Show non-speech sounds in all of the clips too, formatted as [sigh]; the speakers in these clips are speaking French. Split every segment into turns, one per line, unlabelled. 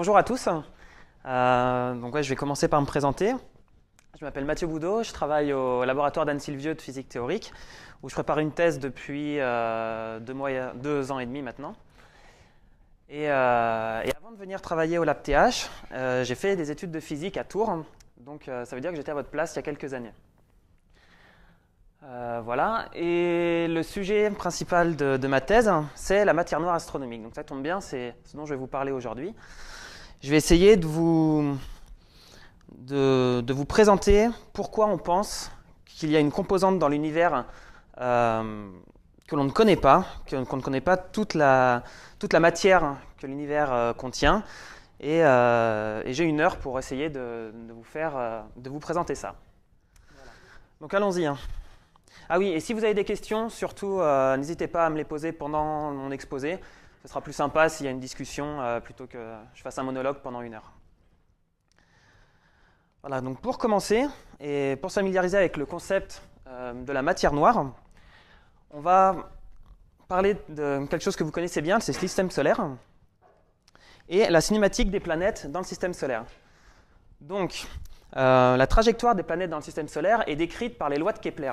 Bonjour à tous. Euh, donc je vais commencer par me présenter. Je m'appelle Mathieu Boudot, je travaille au laboratoire d'Anne Sylvieux de physique théorique, où je prépare une thèse depuis euh, deux, ans et demi maintenant. Euh, et, avant de venir travailler au Lab TH, j'ai fait des études de physique à Tours, donc ça veut dire que j'étais à votre place il y a quelques années. voilà, et le sujet principal de, de ma thèse, c'est la matière noire astronomique. Donc ça tombe bien, c'est ce dont je vais vous parler aujourd'hui. Je vais essayer de vous, de, vous présenter pourquoi on pense qu'il y a une composante dans l'univers euh, que l'on ne connaît pas, qu'on ne connaît pas toute la, toute la matière que l'univers euh, contient. Euh, et, j'ai une heure pour essayer de, vous, faire, de vous présenter ça. Donc allons-y. Hein. Ah oui, et si vous avez des questions, surtout n'hésitez pas à me les poser pendant mon exposé ce sera plus sympa s'il y a une discussion euh, plutôt que je fasse un monologue pendant une heure. Voilà, donc pour commencer, et pour familiariser avec le concept euh, de la matière noire, on va parler de quelque chose que vous connaissez bien, c'est le système solaire, et la cinématique des planètes dans le système solaire. Donc, euh, la trajectoire des planètes dans le système solaire est décrite par les lois de Kepler.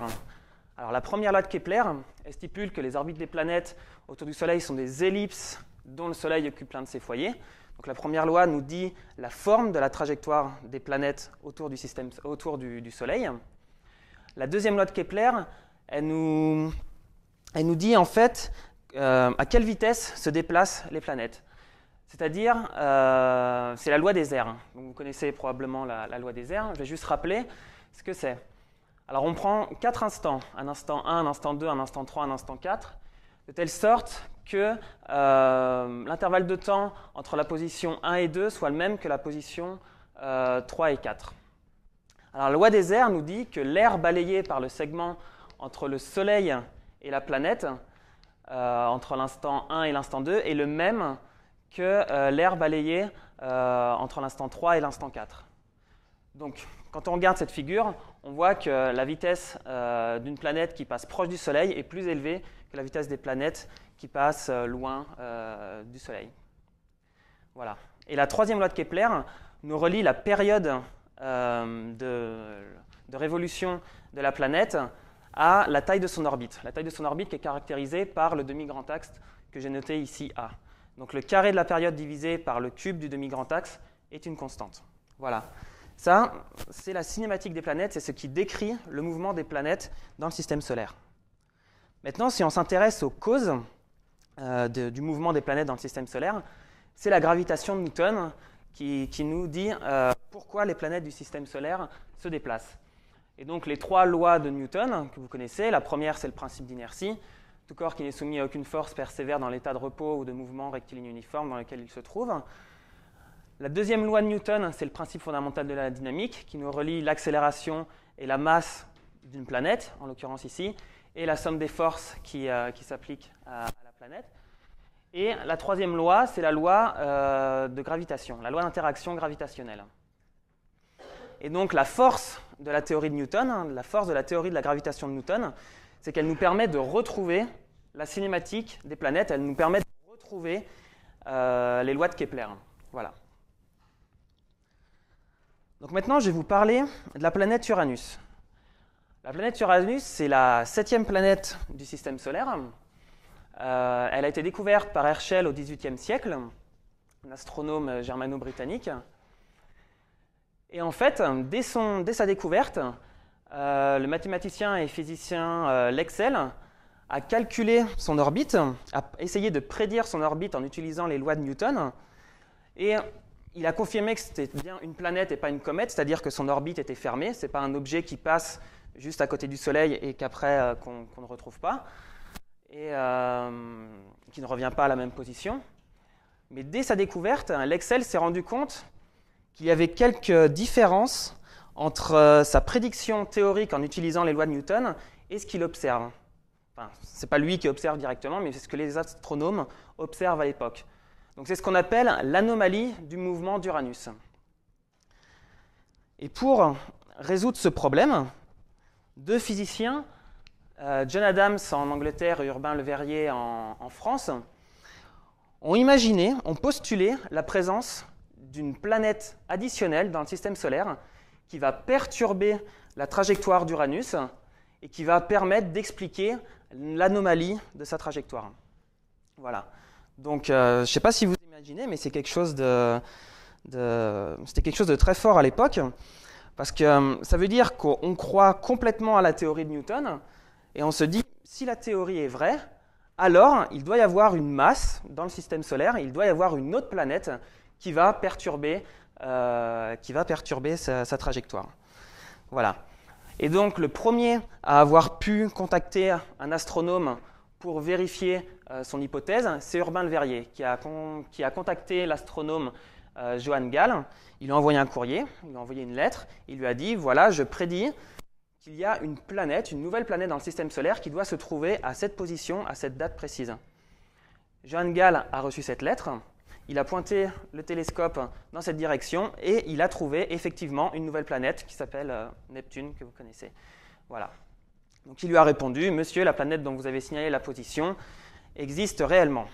Alors la première loi de Kepler stipule que les orbites des planètes autour du Soleil sont des ellipses dont le Soleil occupe l'un de ses foyers. Donc la première loi nous dit la forme de la trajectoire des planètes autour du, système, autour du, Soleil. La deuxième loi de Kepler, elle nous, elle nous dit en fait euh, à quelle vitesse se déplacent les planètes. C'est-à-dire, euh, c'est la loi des airs. vous connaissez probablement la, la loi des airs. Je vais juste rappeler ce que c'est. Alors on prend quatre instants, un instant 1, un instant 2, un instant 3, un instant 4, de telle sorte que euh, l'intervalle de temps entre la position 1 et 2 soit le même que la position 3 euh, et 4. Alors la loi des airs nous dit que l'air balayé par le segment entre le Soleil et la planète, euh, entre l'instant 1 et l'instant 2, est le même que l'air balayé entre l'instant 3 et l'instant 4. Donc, quand on regarde cette figure, on voit que la vitesse euh, d'une planète qui passe proche du Soleil est plus élevée que la vitesse des planètes qui passent euh, loin euh, du Soleil. Voilà. Et la troisième loi de Kepler nous relie la période de, de, révolution de la planète à la taille de son orbite. La taille de son orbite qui est caractérisée par le demi-grand axe que j'ai noté ici A. Donc le carré de la période divisé par le cube du demi-grand axe est une constante. Voilà. Ça, c'est la cinématique des planètes, c'est ce qui décrit le mouvement des planètes dans le système solaire. Maintenant, si on s'intéresse aux causes euh, du mouvement des planètes dans le système solaire, c'est la gravitation de Newton qui, nous dit euh, pourquoi les planètes du système solaire se déplacent. Et donc les trois lois de Newton que vous connaissez, la première c'est le principe d'inertie, tout corps qui n'est soumis à aucune force persévère dans l'état de repos ou de mouvement rectiligne uniforme dans lequel il se trouve. La deuxième loi de Newton, hein, c'est le principe fondamental de la dynamique qui nous relie l'accélération et la masse d'une planète, en l'occurrence ici, et la somme des forces qui, euh, s'appliquent à, la planète. Et la troisième loi, c'est la loi euh, de gravitation, la loi d'interaction gravitationnelle. Et donc la force de la théorie de Newton, hein, la force de la théorie de la gravitation de Newton, c'est qu'elle nous permet de retrouver la cinématique des planètes, elle nous permet de retrouver euh, les lois de Kepler. Voilà maintenant, je vais vous parler de la planète Uranus. La planète Uranus, c'est la septième planète du système solaire. Euh, elle a été découverte par Herschel au XVIIIe siècle, un astronome germano-britannique. Et en fait, dès, sa découverte, euh, le mathématicien et physicien euh, Lexel a calculé son orbite, a essayé de prédire son orbite en utilisant les lois de Newton. Et il a confirmé que c'était bien une planète et pas une comète, c'est-à-dire que son orbite était fermée, c'est pas un objet qui passe juste à côté du Soleil et qu'après euh, qu'on ne retrouve pas, et euh, qui ne revient pas à la même position. Mais dès sa découverte, hein, Lexel s'est rendu compte qu'il y avait quelques différences entre euh, sa prédiction théorique en utilisant les lois de Newton et ce qu'il observe. Enfin, ce n'est pas lui qui observe directement, mais c'est ce que les astronomes observent à l'époque. Donc c'est ce qu'on appelle l'anomalie du mouvement d'Uranus. Et pour résoudre ce problème, deux physiciens, euh, John Adams en Angleterre et Urbain Le Verrier en, en France, ont imaginé, ont postulé la présence d'une planète additionnelle dans le système solaire qui va perturber la trajectoire d'Uranus et qui va permettre d'expliquer l'anomalie de sa trajectoire. Voilà. Donc, euh, je ne sais pas si vous imaginez, mais c'est quelque c'était quelque chose de très fort à l'époque, parce que euh, ça veut dire qu'on croit complètement à la théorie de Newton, et on se dit, si la théorie est vraie, alors il doit y avoir une masse dans le système solaire, il doit y avoir une autre planète qui va perturber, euh, sa, sa, trajectoire. Voilà. Et donc, le premier à avoir pu contacter un astronome pour vérifier euh, son hypothèse, c'est Urbain Le Verrier qui a, contacté l'astronome euh, Johann Gall. Il lui a envoyé un courrier, il lui a envoyé une lettre. Il lui a dit Voilà, je prédis qu'il y a une planète, une nouvelle planète dans le système solaire qui doit se trouver à cette position, à cette date précise. Johann Gall a reçu cette lettre. Il a pointé le télescope dans cette direction et il a trouvé effectivement une nouvelle planète qui s'appelle euh, Neptune, que vous connaissez. Voilà. Donc il lui a répondu, Monsieur, la planète dont vous avez signalé la position existe réellement.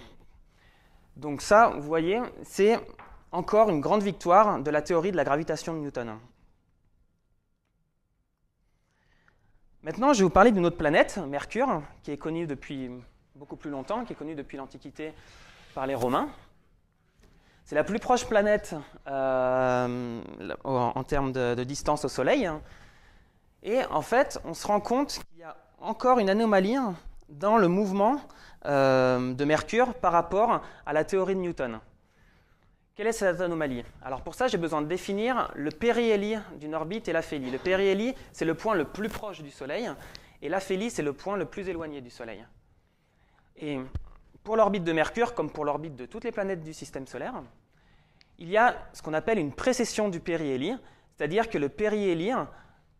Donc ça, vous voyez, c'est encore une grande victoire de la théorie de la gravitation de Newton. Maintenant, je vais vous parler d'une autre planète, Mercure, qui est connue depuis beaucoup plus longtemps, qui est connue depuis l'Antiquité par les Romains. C'est la plus proche planète euh, en, termes de, distance au Soleil. Hein, et en fait, on se rend compte qu'il y a encore une anomalie hein, dans le mouvement euh, de Mercure par rapport à la théorie de Newton. Quelle est cette anomalie Alors pour ça, j'ai besoin de définir le périhélie d'une orbite et l'aphélie. Le périhélie, c'est le point le plus proche du Soleil, et l'aphélie, c'est le point le plus éloigné du Soleil. Et pour l'orbite de Mercure, comme pour l'orbite de toutes les planètes du système solaire, il y a ce qu'on appelle une précession du périhélie, c'est-à-dire que le périhélie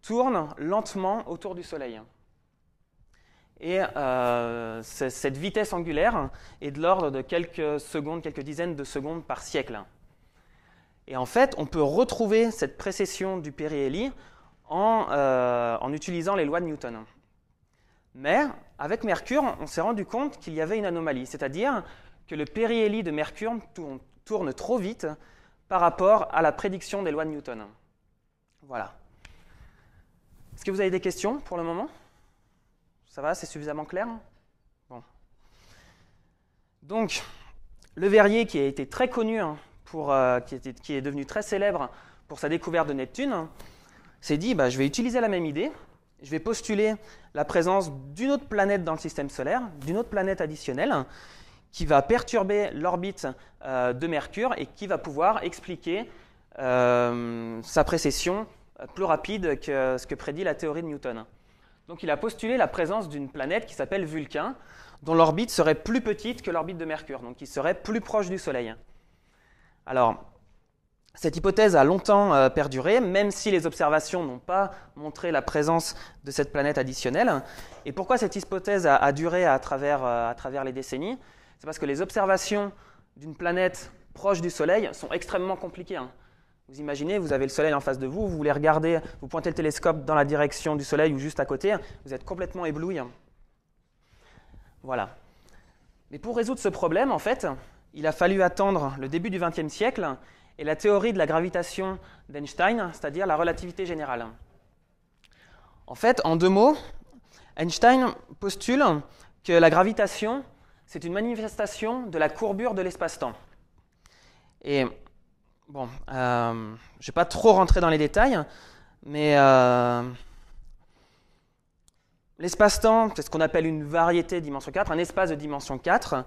tourne lentement autour du Soleil. Et euh, cette vitesse angulaire est de l'ordre de quelques secondes, quelques dizaines de secondes par siècle. Et en fait, on peut retrouver cette précession du périhélie en, euh, utilisant les lois de Newton. Mais avec Mercure, on s'est rendu compte qu'il y avait une anomalie, c'est-à-dire que le périhélie de Mercure tourne trop vite par rapport à la prédiction des lois de Newton. Voilà. Est-ce que vous avez des questions pour le moment Ça va, c'est suffisamment clair hein Bon. Donc, le Verrier qui a été très connu, hein, pour, euh, qui, est devenu très célèbre pour sa découverte de Neptune, s'est dit bah, je vais utiliser la même idée, je vais postuler la présence d'une autre planète dans le système solaire, d'une autre planète additionnelle, qui va perturber l'orbite euh, de Mercure et qui va pouvoir expliquer euh, sa précession euh, plus rapide que ce que prédit la théorie de Newton. Donc il a postulé la présence d'une planète qui s'appelle Vulcan, dont l'orbite serait plus petite que l'orbite de Mercure, donc qui serait plus proche du Soleil. Alors, cette hypothèse a longtemps euh, perduré, même si les observations n'ont pas montré la présence de cette planète additionnelle. Et pourquoi cette hypothèse a, duré à travers, euh, à travers les décennies C'est parce que les observations d'une planète proche du Soleil sont extrêmement compliquées. Hein. Vous imaginez, vous avez le soleil en face de vous, vous voulez regarder, vous pointez le télescope dans la direction du soleil ou juste à côté, vous êtes complètement ébloui. Voilà. Mais pour résoudre ce problème, en fait, il a fallu attendre le début du XXe siècle et la théorie de la gravitation d'Einstein, c'est-à-dire la relativité générale. En fait, en deux mots, Einstein postule que la gravitation, c'est une manifestation de la courbure de l'espace-temps. Et Bon, je euh, je vais pas trop rentrer dans les détails, mais euh, l'espace-temps, c'est ce qu'on appelle une variété de dimension 4, un espace de dimension 4,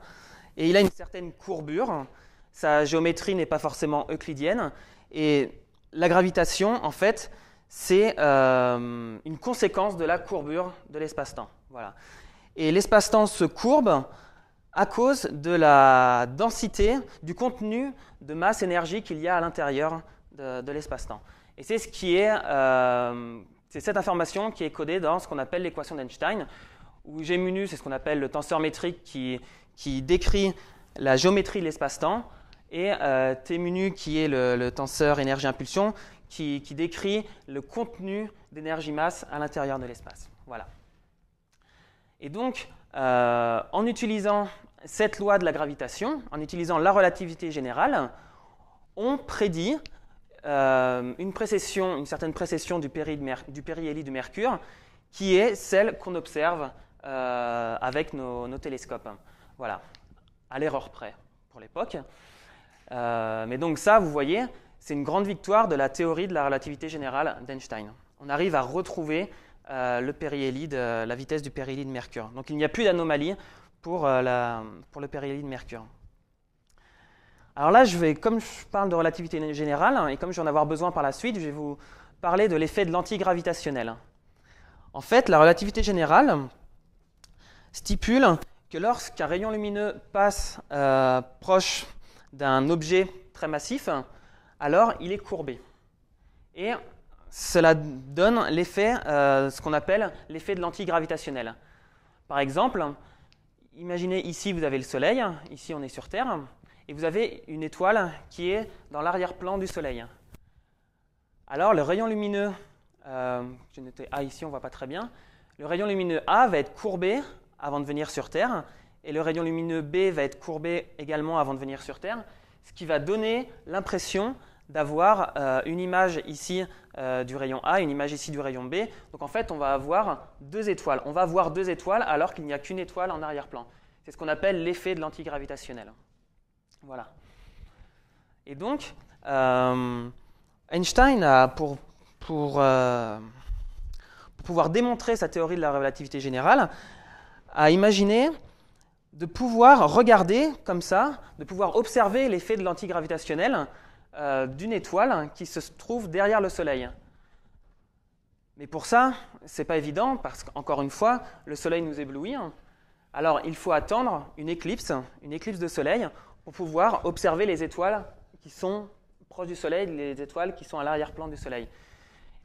et il a une certaine courbure. Sa géométrie n'est pas forcément euclidienne, et la gravitation, en fait, c'est euh, une conséquence de la courbure de l'espace-temps. Voilà. Et l'espace-temps se courbe à cause de la densité du contenu de masse énergie qu'il y a à l'intérieur de, l'espace-temps. Et c'est ce qui euh, c'est cette information qui est codée dans ce qu'on appelle l'équation d'Einstein, où gmunu, c'est ce qu'on appelle le tenseur métrique qui, décrit la géométrie de l'espace-temps, et euh, Tmunu qui est le, tenseur énergie-impulsion, qui, décrit le contenu d'énergie-masse à l'intérieur de l'espace. Voilà. Et donc, euh, en utilisant cette loi de la gravitation, en utilisant la relativité générale, on prédit euh, une, certaine précession du, périhélie de Mercure, qui est celle qu'on observe euh, avec nos, télescopes. Voilà, à l'erreur près pour l'époque. Euh, mais donc ça, vous voyez, c'est une grande victoire de la théorie de la relativité générale d'Einstein. On arrive à retrouver le périhélie la vitesse du périhélie de Mercure. Donc il n'y a plus d'anomalie euh, pour, le périhélie de Mercure. Alors là, je vais, comme je parle de relativité générale, hein, et comme je vais en avoir besoin par la suite, je vais vous parler de l'effet de l'antigravitationnel. En fait, la relativité générale stipule que lorsqu'un rayon lumineux passe euh, proche d'un objet très massif, alors il est courbé. Et cela donne l'effet, euh, ce qu'on appelle l'effet de l'antigravitationnel. Par exemple, imaginez ici, vous avez le Soleil, ici on est sur Terre, et vous avez une étoile qui est dans l'arrière-plan du Soleil. Alors le rayon lumineux, euh, j'ai noté A ici, on voit pas très bien, le rayon lumineux A va être courbé avant de venir sur Terre, et le rayon lumineux B va être courbé également avant de venir sur Terre, ce qui va donner l'impression d'avoir euh, une image ici euh, du rayon A, une image ici du rayon B. Donc en fait, on va avoir deux étoiles. On va voir deux étoiles alors qu'il n'y a qu'une étoile en arrière-plan. C'est ce qu'on appelle l'effet de l'antigravitationnel. Voilà. Et donc, euh, Einstein a, pour, euh, pour, pouvoir démontrer sa théorie de la relativité générale, a imaginé de pouvoir regarder comme ça, de pouvoir observer l'effet de l'antigravitationnel euh, d'une étoile hein, qui se trouve derrière le Soleil. Mais pour ça, n'est pas évident parce qu'encore une fois, le Soleil nous éblouit. Hein. Alors il faut attendre une éclipse, une éclipse de Soleil, pour pouvoir observer les étoiles qui sont proches du Soleil, les étoiles qui sont à l'arrière-plan du Soleil.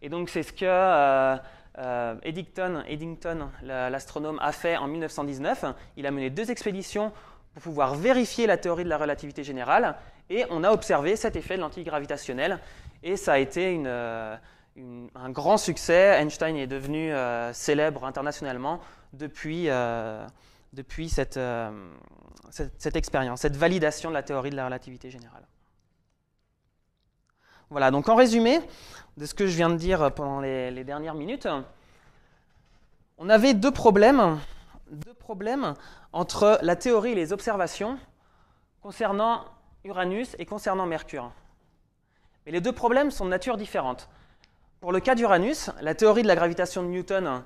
Et donc c'est ce que euh, euh, Eddington, Eddington l'astronome, a fait en 1919. Il a mené deux expéditions pour pouvoir vérifier la théorie de la relativité générale et on a observé cet effet de l'antigravitationnel. Et ça a été euh, un grand succès. Einstein est devenu euh, célèbre internationalement depuis, euh, depuis cette, cette, expérience, cette validation de la théorie de la relativité générale. Voilà, donc en résumé de ce que je viens de dire pendant les, les dernières minutes, on avait deux problèmes, deux problèmes entre la théorie et les observations concernant Uranus et concernant Mercure. Mais les deux problèmes sont de nature différente. Pour le cas d'Uranus, la théorie de la gravitation de Newton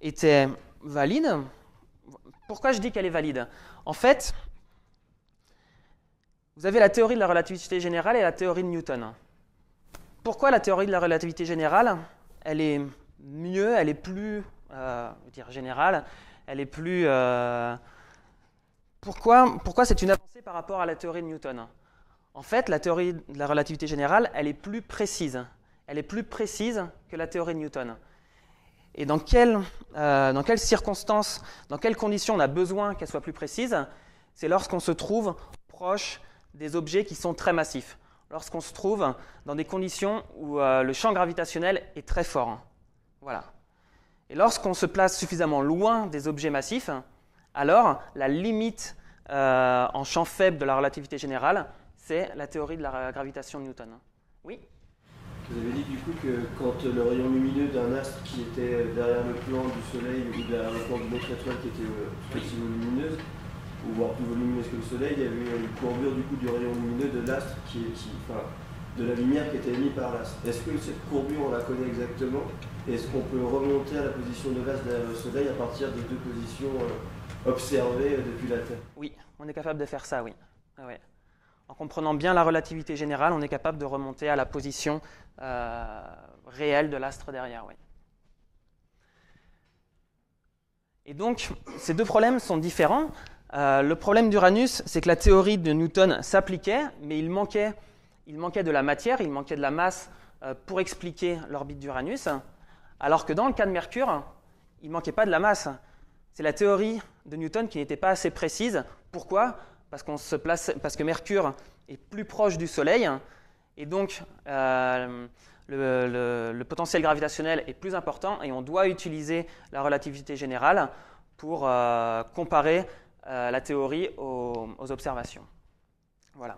était valide. Pourquoi je dis qu'elle est valide En fait, vous avez la théorie de la relativité générale et la théorie de Newton. Pourquoi la théorie de la relativité générale Elle est mieux, elle est plus euh, dire générale, elle est plus euh, pourquoi, c'est une avancée par rapport à la théorie de Newton En fait, la théorie de la relativité générale, elle est plus précise. Elle est plus précise que la théorie de Newton. Et dans, quelles euh, circonstances, dans quelles conditions on a besoin qu'elle soit plus précise C'est lorsqu'on se trouve proche des objets qui sont très massifs, lorsqu'on se trouve dans des conditions où euh, le champ gravitationnel est très fort. Voilà. Et lorsqu'on se place suffisamment loin des objets massifs, alors la limite euh, en champ faible de la relativité générale, c'est la théorie de la gravitation de Newton. Oui Vous avez dit du coup que quand le rayon lumineux d'un astre qui était derrière le plan du Soleil ou derrière le plan d'une autre étoile qui était plus euh, aussi volumineuse, ou voire plus volumineuse que le Soleil, il y avait une courbure du coup du rayon lumineux de l'astre qui, qui enfin, de la lumière qui était émise par l'astre. Est-ce que cette courbure, on la connaît exactement Est-ce qu'on peut remonter à la position de l'astre derrière le Soleil à partir des deux positions euh, observer euh, depuis la Terre Oui, on est capable de faire ça, oui. Ah en comprenant bien la relativité générale, on est capable de remonter à la position euh, réelle de l'astre derrière. Oui. Et donc, ces deux problèmes sont différents. Euh, le problème d'Uranus, c'est que la théorie de Newton s'appliquait, mais il manquait, il manquait de la matière, il manquait de la masse pour expliquer l'orbite d'Uranus, alors que dans le cas de Mercure, il manquait pas de la masse, c'est la théorie de Newton qui n'était pas assez précise. Pourquoi parce, se place, parce que Mercure est plus proche du Soleil, et donc euh, le, potentiel gravitationnel est plus important, et on doit utiliser la relativité générale pour euh, comparer euh, la théorie aux observations. Voilà.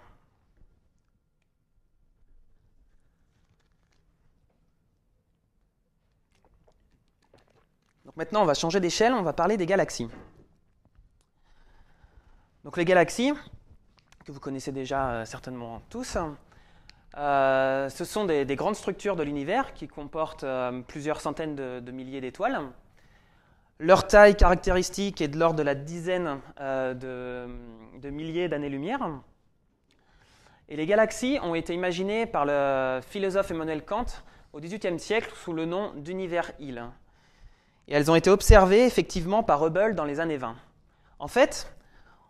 maintenant, on va changer d'échelle, on va parler des galaxies. Donc les galaxies, que vous connaissez déjà euh, certainement tous, euh, ce sont des, grandes structures de l'univers qui comportent euh, plusieurs centaines de, milliers d'étoiles. Leur taille caractéristique est de l'ordre de la dizaine de, milliers d'années-lumière. Et les galaxies ont été imaginées par le philosophe Emmanuel Kant au XVIIIe siècle sous le nom d'univers-île. Et elles ont été observées effectivement par Hubble dans les années 20. En fait,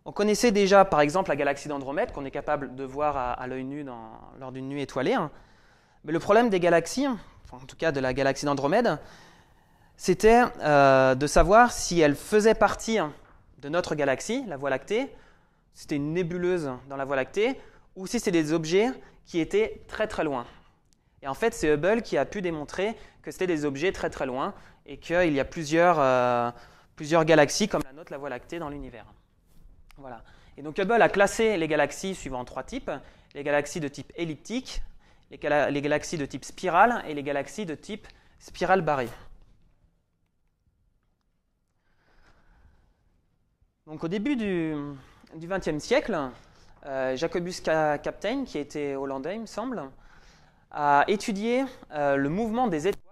on connaissait déjà par exemple la galaxie d'Andromède qu'on est capable de voir à, l'œil nu lors d'une nuit étoilée. Hein. Mais le problème des galaxies, en tout cas de la galaxie d'Andromède, c'était euh, de savoir si elle faisait partie de notre galaxie, la Voie lactée, c'était une nébuleuse dans la Voie lactée, ou si c'était des objets qui étaient très très loin. Et en fait, c'est Hubble qui a pu démontrer que c'était des objets très très loin, et qu'il y a euh, plusieurs, galaxies comme la nôtre, la Voie lactée, dans l'univers. Voilà. Et donc Hubble a classé les galaxies suivant trois types les galaxies de type elliptique, les, galaxies de type spirale et les galaxies de type spirale barrée. Donc au début du XXe siècle, euh, Jacobus Captain, qui était hollandais, me semble, a étudié euh, le mouvement des étoiles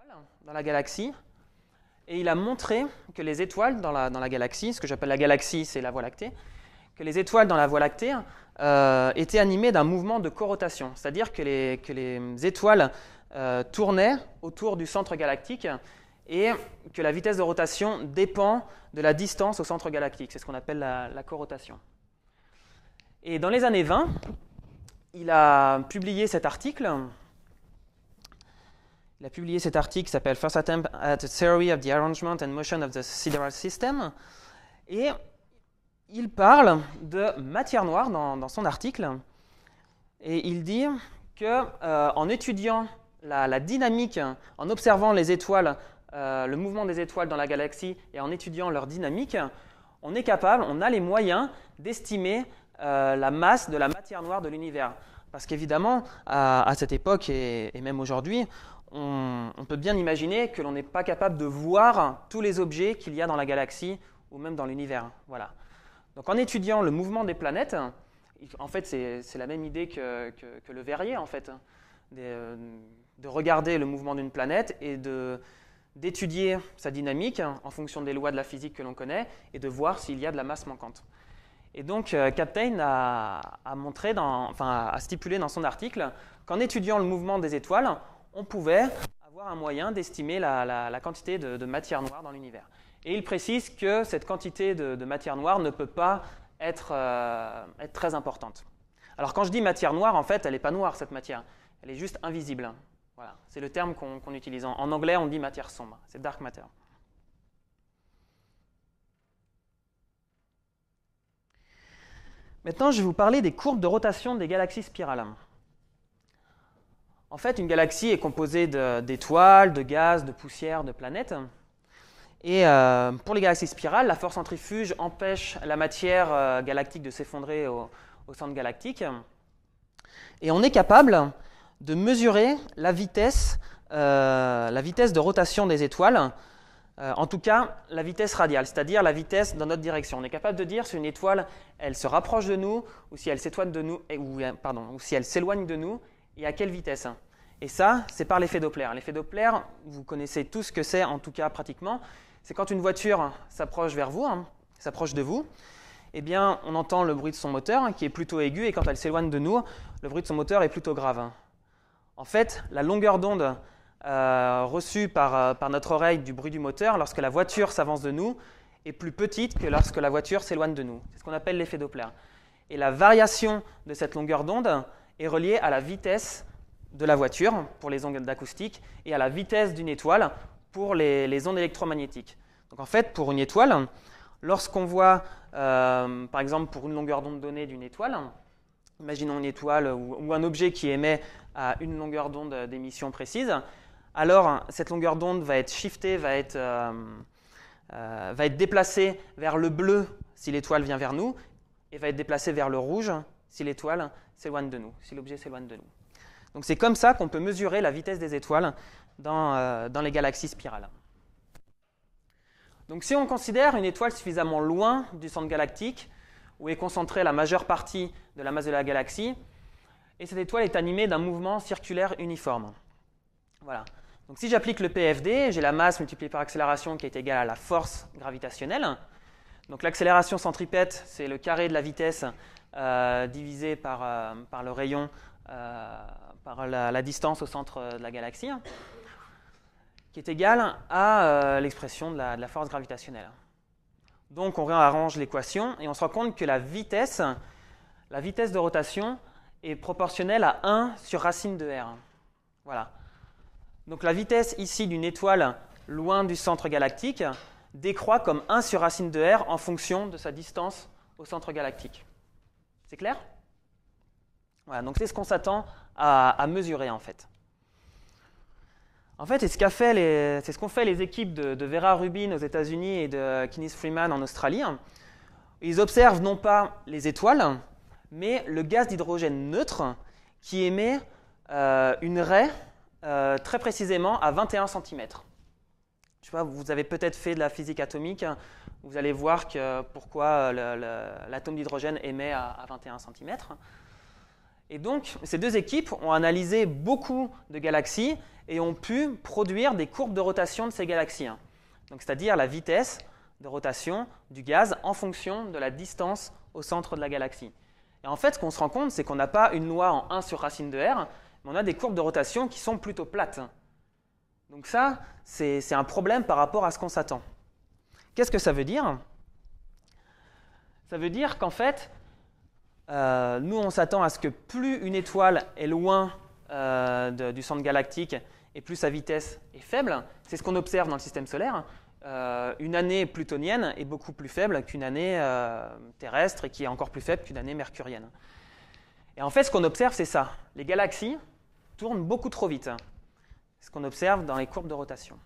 dans la galaxie et il a montré que les étoiles dans la, galaxie, ce que j'appelle la galaxie, c'est la Voie lactée, que les étoiles dans la Voie lactée euh, étaient animées d'un mouvement de corotation, c'est-à-dire que les, étoiles euh, tournaient autour du centre galactique et que la vitesse de rotation dépend de la distance au centre galactique. C'est ce qu'on appelle la, la corotation. Et dans les années 20, il a publié cet article il a publié cet article qui s'appelle First Attempt at the Theory of the Arrangement and Motion of the Sidereal System. Et il parle de matière noire dans, son article. Et il dit que euh, en étudiant la, dynamique, en observant les étoiles, euh, le mouvement des étoiles dans la galaxie et en étudiant leur dynamique, on est capable, on a les moyens d'estimer euh, la masse de la matière noire de l'univers. Parce qu'évidemment, à, cette époque et même aujourd'hui, on, peut bien imaginer que l'on n'est pas capable de voir tous les objets qu'il y a dans la galaxie ou même dans l'univers. Voilà. Donc en étudiant le mouvement des planètes, en fait c'est la même idée que, le verrier en fait, de, regarder le mouvement d'une planète et d'étudier sa dynamique en fonction des lois de la physique que l'on connaît et de voir s'il y a de la masse manquante. Et donc euh, Captain a, montré enfin, a stipulé dans son article qu'en étudiant le mouvement des étoiles, on pouvait avoir un moyen d'estimer la, quantité de, matière noire dans l'univers. Et il précise que cette quantité de, matière noire ne peut pas euh, être, très importante. Alors quand je dis matière noire, en fait, elle n'est pas noire cette matière, elle est juste invisible. Hein. Voilà, c'est le terme qu'on utilise. en anglais, on dit matière sombre, c'est dark matter. Maintenant, je vais vous parler des courbes de rotation des galaxies spirales. En fait, une galaxie est composée d'étoiles, de, gaz, de poussière, de planètes. Et euh, pour les galaxies spirales, la force centrifuge empêche la matière euh, galactique de s'effondrer au, centre galactique. Et on est capable de mesurer la vitesse, euh, la vitesse de rotation des étoiles, en tout cas la vitesse radiale, c'est-à-dire la vitesse dans notre direction. On est capable de dire si une étoile elle se rapproche de nous ou si elle de nous, ou si elle s'éloigne de nous et à quelle vitesse. Hein et ça, c'est par l'effet Doppler. L'effet Doppler, vous connaissez tout ce que c'est, en tout cas pratiquement. C'est quand une voiture s'approche vers vous, hein, s'approche de vous, eh bien, on entend le bruit de son moteur hein, qui est plutôt aigu, et quand elle s'éloigne de nous, le bruit de son moteur est plutôt grave. En fait, la longueur d'onde euh, reçue euh, par notre oreille du bruit du moteur lorsque la voiture s'avance de nous est plus petite que lorsque la voiture s'éloigne de nous. C'est ce qu'on appelle l'effet Doppler. Et la variation de cette longueur d'onde est relié à la vitesse de la voiture pour les ondes d'acoustique et à la vitesse d'une étoile pour les, ondes électromagnétiques. Donc en fait, pour une étoile, lorsqu'on voit, euh, par exemple, pour une longueur d'onde donnée d'une étoile, imaginons une étoile ou, un objet qui émet à une longueur d'onde d'émission précise, alors cette longueur d'onde va être shiftée, va être, euh, euh, va être déplacée vers le bleu si l'étoile vient vers nous, et va être déplacée vers le rouge si l'étoile s'éloigne de nous, si l'objet s'éloigne de nous. Donc c'est comme ça qu'on peut mesurer la vitesse des étoiles euh, dans, les galaxies spirales. Donc si on considère une étoile suffisamment loin du centre galactique, où est concentrée la majeure partie de la masse de la galaxie, et cette étoile est animée d'un mouvement circulaire uniforme. Voilà. Donc si j'applique le PFD, j'ai la masse multipliée par accélération qui est égale à la force gravitationnelle. Donc l'accélération centripète, c'est le carré de la vitesse euh, divisé euh, par, le rayon, euh, par la, distance au centre de la galaxie, hein, qui est égale à l'expression de, la force gravitationnelle. Donc on réarrange l'équation et on se rend compte que la vitesse, la vitesse de rotation est proportionnelle à 1 sur racine de r. Voilà. Donc la vitesse ici d'une étoile loin du centre galactique décroît comme 1 sur racine de r en fonction de sa distance au centre galactique. C'est clair voilà, donc c'est ce qu'on s'attend à, mesurer en fait. En fait, c'est ce qu'ont fait, les, ce fait les équipes de, Vera Rubin aux États-Unis et de Kenneth Freeman en Australie. Ils observent non pas les étoiles, mais le gaz d'hydrogène neutre qui émet euh, une raie euh, très précisément à 21 cm. Je sais pas, vous avez peut-être fait de la physique atomique, vous allez voir que, pourquoi euh, l'atome d'hydrogène émet à, à 21 cm. Et donc, ces deux équipes ont analysé beaucoup de galaxies et ont pu produire des courbes de rotation de ces galaxies. Hein. c'est-à-dire la vitesse de rotation du gaz en fonction de la distance au centre de la galaxie. Et en fait, ce qu'on se rend compte, c'est qu'on n'a pas une loi en 1 sur racine de r, mais on a des courbes de rotation qui sont plutôt plates. Donc ça, c'est un problème par rapport à ce qu'on s'attend. Qu'est-ce que ça veut dire Ça veut dire qu'en fait, euh, nous, on s'attend à ce que plus une étoile est loin euh, du centre galactique et plus sa vitesse est faible. C'est ce qu'on observe dans le système solaire. Euh, une année plutonienne est beaucoup plus faible qu'une année terrestre et qui est encore plus faible qu'une année mercurienne. Et en fait, ce qu'on observe, c'est ça. Les galaxies tournent beaucoup trop vite. C'est ce qu'on observe dans les courbes de rotation.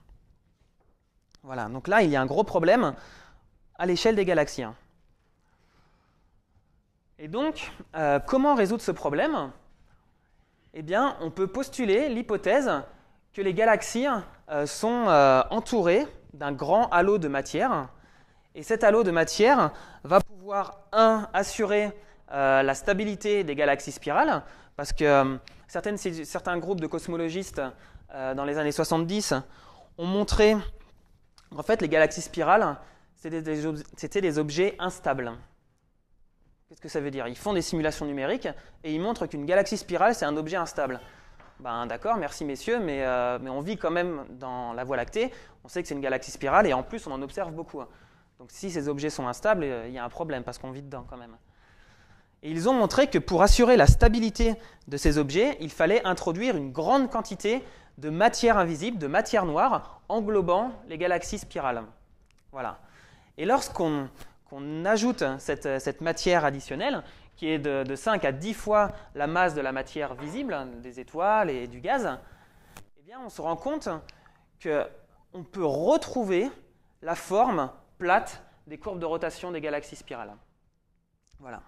Voilà, donc là, il y a un gros problème à l'échelle des galaxies. Hein. Et donc, euh, comment résoudre ce problème Eh bien, on peut postuler l'hypothèse que les galaxies euh, sont euh, entourées d'un grand halo de matière. Et cet halo de matière va pouvoir, un, assurer la stabilité des galaxies spirales, parce que certains groupes de cosmologistes dans les années 70 ont montré en fait, les galaxies spirales, c'était des, objets instables. Qu'est-ce que ça veut dire Ils font des simulations numériques et ils montrent qu'une galaxie spirale, c'est un objet instable. Ben d'accord, merci messieurs, euh, mais, on vit quand même dans la Voie lactée, on sait que c'est une galaxie spirale et en plus on en observe beaucoup. Donc si ces objets sont instables, euh, il y a un problème parce qu'on vit dedans quand même. Et ils ont montré que pour assurer la stabilité de ces objets, il fallait introduire une grande quantité de matière invisible, de matière noire, englobant les galaxies spirales. Voilà. Et lorsqu'on ajoute cette, matière additionnelle, qui est de, 5 à 10 fois la masse de la matière visible, hein, des étoiles et du gaz, eh bien on se rend compte qu'on peut retrouver la forme plate des courbes de rotation des galaxies spirales. Voilà.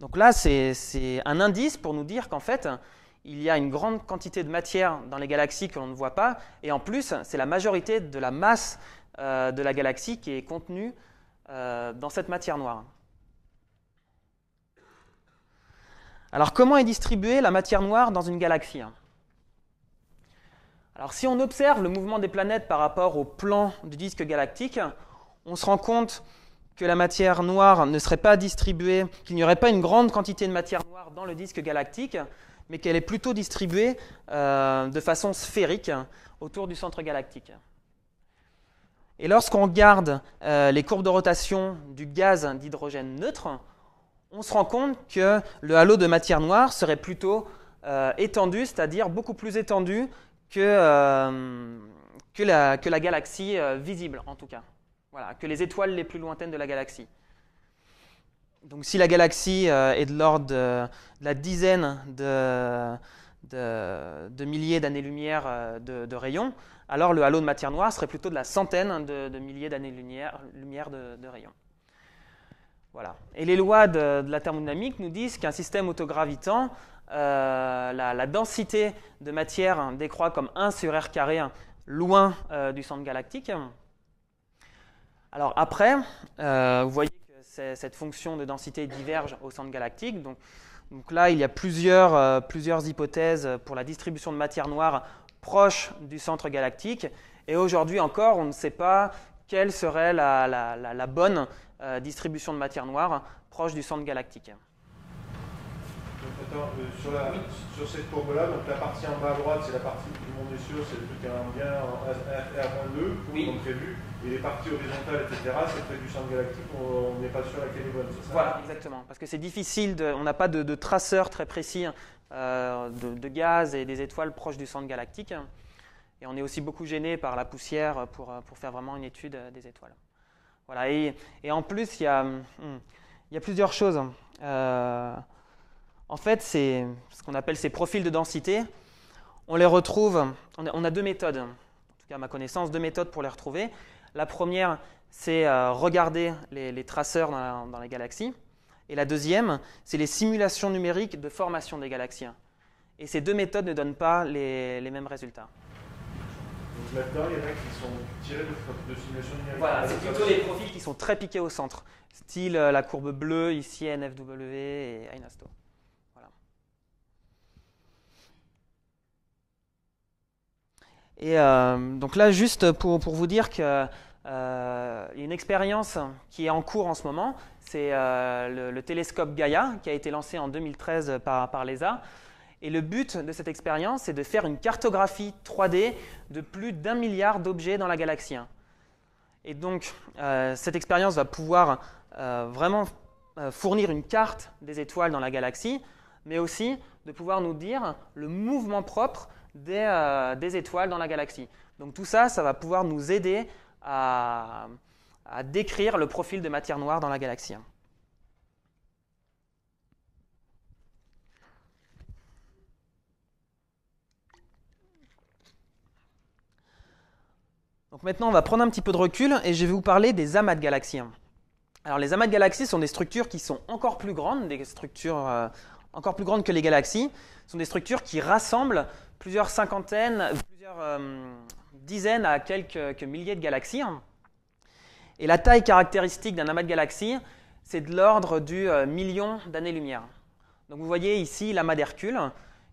Donc là, c'est un indice pour nous dire qu'en fait, il y a une grande quantité de matière dans les galaxies que l'on ne voit pas, et en plus, c'est la majorité de la masse euh, de la galaxie qui est contenue euh, dans cette matière noire. Alors comment est distribuée la matière noire dans une galaxie Alors si on observe le mouvement des planètes par rapport au plan du disque galactique, on se rend compte que la matière noire ne serait pas distribuée, qu'il n'y aurait pas une grande quantité de matière noire dans le disque galactique, mais qu'elle est plutôt distribuée euh, de façon sphérique autour du centre galactique. Et lorsqu'on regarde euh, les courbes de rotation du gaz d'hydrogène neutre, on se rend compte que le halo de matière noire serait plutôt euh, étendu, c'est-à-dire beaucoup plus étendu que, que que la galaxie visible en tout cas. Voilà, que les étoiles les plus lointaines de la galaxie. Donc si la galaxie euh, est de l'ordre de, la dizaine de, milliers d'années-lumière euh, de, rayons, alors le halo de matière noire serait plutôt de la centaine de, milliers d'années-lumière de, rayons. Voilà. Et les lois de, la thermodynamique nous disent qu'un système autogravitant, euh, la, densité de matière décroît comme 1 sur R carré loin du centre galactique. Alors après, euh, vous voyez que cette fonction de densité diverge au centre galactique. Donc, là, il y a euh, plusieurs, hypothèses pour la distribution de matière noire proche du centre galactique. Et aujourd'hui encore, on ne sait pas quelle serait la, bonne euh, distribution de matière noire proche du centre galactique. Euh, sur, cette courbe-là, donc la partie en bas à droite, c'est la partie du monde est sûr, c'est le terrain bien R-2, oui. comme prévu, et les parties horizontales, etc., c'est près du centre galactique, on n'est pas sûr laquelle est bonne, ça Voilà, exactement, parce que c'est difficile, on n'a pas de, traceur très précis euh, de, gaz et des étoiles proches du centre galactique, et on est aussi beaucoup gêné par la poussière pour, pour faire vraiment une étude des étoiles. Voilà, et, en plus, il y a, hmm, plusieurs choses. Euh, en fait, c'est ce qu'on appelle ces profils de densité. On les retrouve, on a deux méthodes, en tout cas à ma connaissance, deux méthodes pour les retrouver. La première, c'est euh, regarder les, traceurs dans les galaxies, Et la deuxième, c'est les simulations numériques de formation des galaxies. Et ces deux méthodes ne donnent pas les, mêmes résultats. Donc là-dedans, il y en a qui sont tirés de, simulations numériques. Voilà, c'est plutôt les profils qui sont très piqués au centre, style euh, la courbe bleue ici, NFW et Einasto. Et euh, donc là, juste pour, vous dire y a euh, une expérience qui est en cours en ce moment, c'est euh, le, télescope Gaia qui a été lancé en 2013 par, par l'ESA. Et le but de cette expérience, c'est de faire une cartographie 3D de plus d'un milliard d'objets dans la galaxie. Et donc, cette expérience va pouvoir vraiment fournir une carte des étoiles dans la galaxie, mais aussi de pouvoir nous dire le mouvement propre euh, des, étoiles dans la galaxie. Donc tout ça, ça va pouvoir nous aider à, décrire le profil de matière noire dans la galaxie. Donc maintenant, on va prendre un petit peu de recul et je vais vous parler des amas de galaxies. Alors les amas de galaxies sont des structures qui sont encore plus grandes, des structures euh, encore plus grandes que les galaxies, Ce sont des structures qui rassemblent plusieurs cinquantaines, plusieurs euh, dizaines à quelques, milliers de galaxies. Hein. Et la taille caractéristique d'un amas de galaxies, c'est de l'ordre du euh, million d'années-lumière. Donc vous voyez ici l'amas d'Hercule,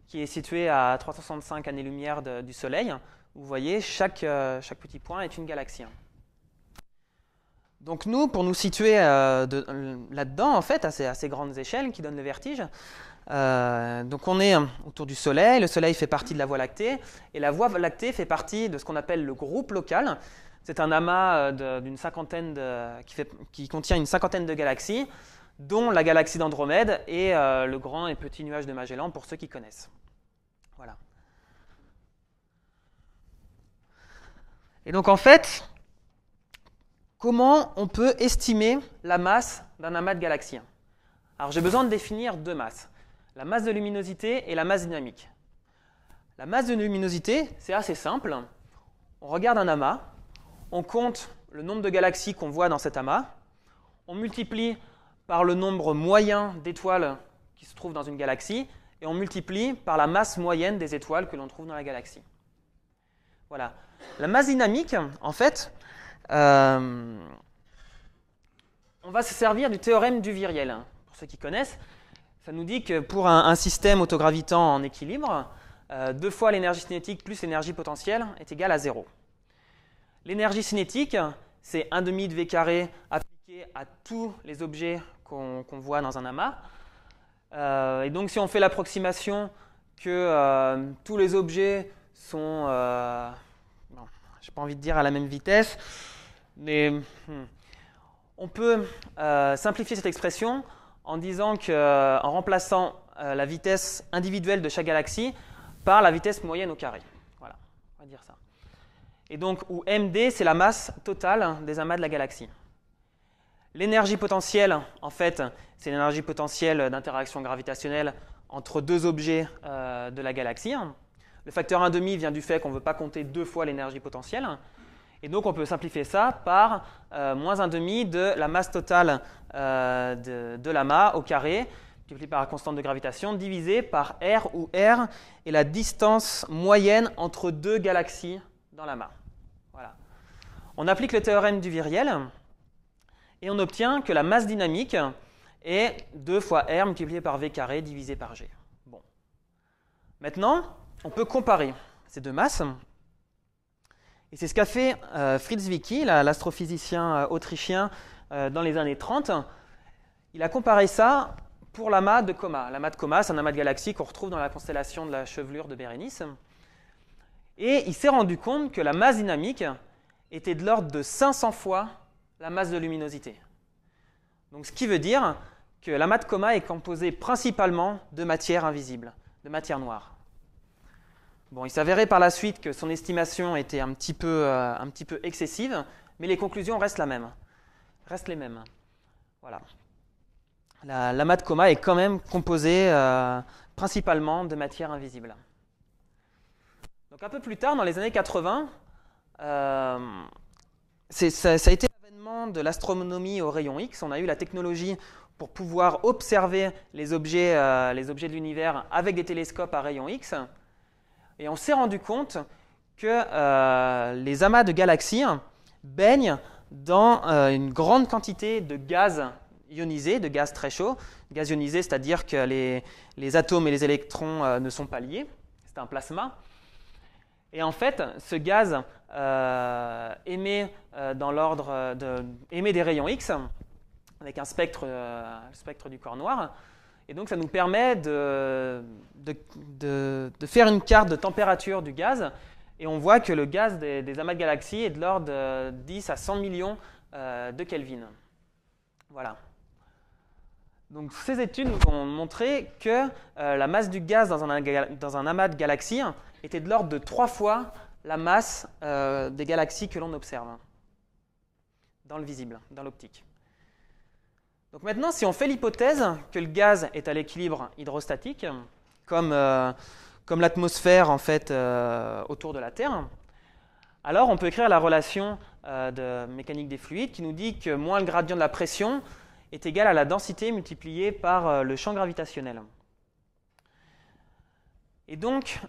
qui est situé à 365 années-lumière du Soleil. Vous voyez, chaque, euh, chaque petit point est une galaxie. Hein. Donc nous, pour nous situer là-dedans, en fait, à ces, grandes échelles qui donnent le vertige, euh, donc on est autour du Soleil, le Soleil fait partie de la Voie lactée, et la Voie lactée fait partie de ce qu'on appelle le groupe local. C'est un amas euh, d'une cinquantaine qui, contient une cinquantaine de galaxies, dont la galaxie d'Andromède et euh, le grand et petit nuage de Magellan pour ceux qui connaissent. Voilà. Et donc en fait, comment on peut estimer la masse d'un amas de galaxies Alors j'ai besoin de définir deux masses la masse de luminosité et la masse dynamique. La masse de luminosité, c'est assez simple. On regarde un amas, on compte le nombre de galaxies qu'on voit dans cet amas, on multiplie par le nombre moyen d'étoiles qui se trouvent dans une galaxie, et on multiplie par la masse moyenne des étoiles que l'on trouve dans la galaxie. Voilà. La masse dynamique, en fait, euh, on va se servir du théorème du viriel. Pour ceux qui connaissent, ça nous dit que pour un, système autogravitant en équilibre, euh, deux fois l'énergie cinétique plus l'énergie potentielle est égale à zéro. L'énergie cinétique, c'est 1,5 demi de V carré appliqué à tous les objets qu'on voit dans un amas. Euh, et donc si on fait l'approximation que euh, tous les objets sont, euh, bon, j'ai pas envie de dire à la même vitesse, mais hmm, on peut simplifier cette expression en disant que, euh, remplaçant euh, la vitesse individuelle de chaque galaxie par la vitesse moyenne au carré. Voilà, on va dire ça. Et donc, où md, c'est la masse totale des amas de la galaxie. L'énergie potentielle, en fait, c'est l'énergie potentielle d'interaction gravitationnelle entre deux objets euh, de la galaxie. Le facteur 1,5 vient du fait qu'on ne veut pas compter deux fois l'énergie potentielle. Et donc on peut simplifier ça par euh, moins 1 demi de la masse totale euh, de, de au carré, multiplié par la constante de gravitation, divisé par R ou R et la distance moyenne entre deux galaxies dans l'ama. Voilà. On applique le théorème du viriel et on obtient que la masse dynamique est 2 fois R multiplié par V carré divisé par G. Bon. Maintenant, on peut comparer ces deux masses. Et c'est ce qu'a fait euh, Fritz Wicki, l'astrophysicien euh, autrichien euh, dans les années 30. Il a comparé ça pour l'amas de Coma. L'amas de Coma, c'est un amas de galaxies qu'on retrouve dans la constellation de la chevelure de Bérénice. Et il s'est rendu compte que la masse dynamique était de l'ordre de 500 fois la masse de luminosité. Donc ce qui veut dire que l'amas de Coma est composé principalement de matière invisible, de matière noire il s'avérait par la suite que son estimation était euh, un petit, peu, excessive, mais les conclusions restent, la même, restent les mêmes. Voilà. La, la coma est quand même composée euh, principalement de matière invisible. Donc un peu plus tard, dans les années 80, euh, ça, a été l'avènement de l'astronomie au rayon X. On a eu la technologie pour pouvoir observer les objets, les objets de l'univers avec des télescopes à rayon X. Et on s'est rendu compte que euh, les amas de galaxies baignent dans euh, une grande quantité de gaz ionisé, de gaz très chaud. Gaz ionisé, c'est-à-dire que les, atomes et les électrons euh, ne sont pas liés. C'est un plasma. Et en fait, ce gaz émet, dans des rayons X avec un spectre, spectre du corps noir. Et donc ça nous permet de, faire une carte de température du gaz. Et on voit que le gaz des, amas de galaxies est de l'ordre de 10 à 100 millions euh, de Kelvin. Voilà. Donc ces études nous ont montré que euh, la masse du gaz dans un, dans un amas de galaxies était de l'ordre de trois fois la masse euh, des galaxies que l'on observe dans le visible, dans l'optique. Donc maintenant, si on fait l'hypothèse que le gaz est à l'équilibre hydrostatique, comme, euh, l'atmosphère fait euh, autour de la Terre, alors on peut écrire la relation euh, de mécanique des fluides qui nous dit que moins le gradient de la pression est égal à la densité multipliée par le champ gravitationnel. Et donc,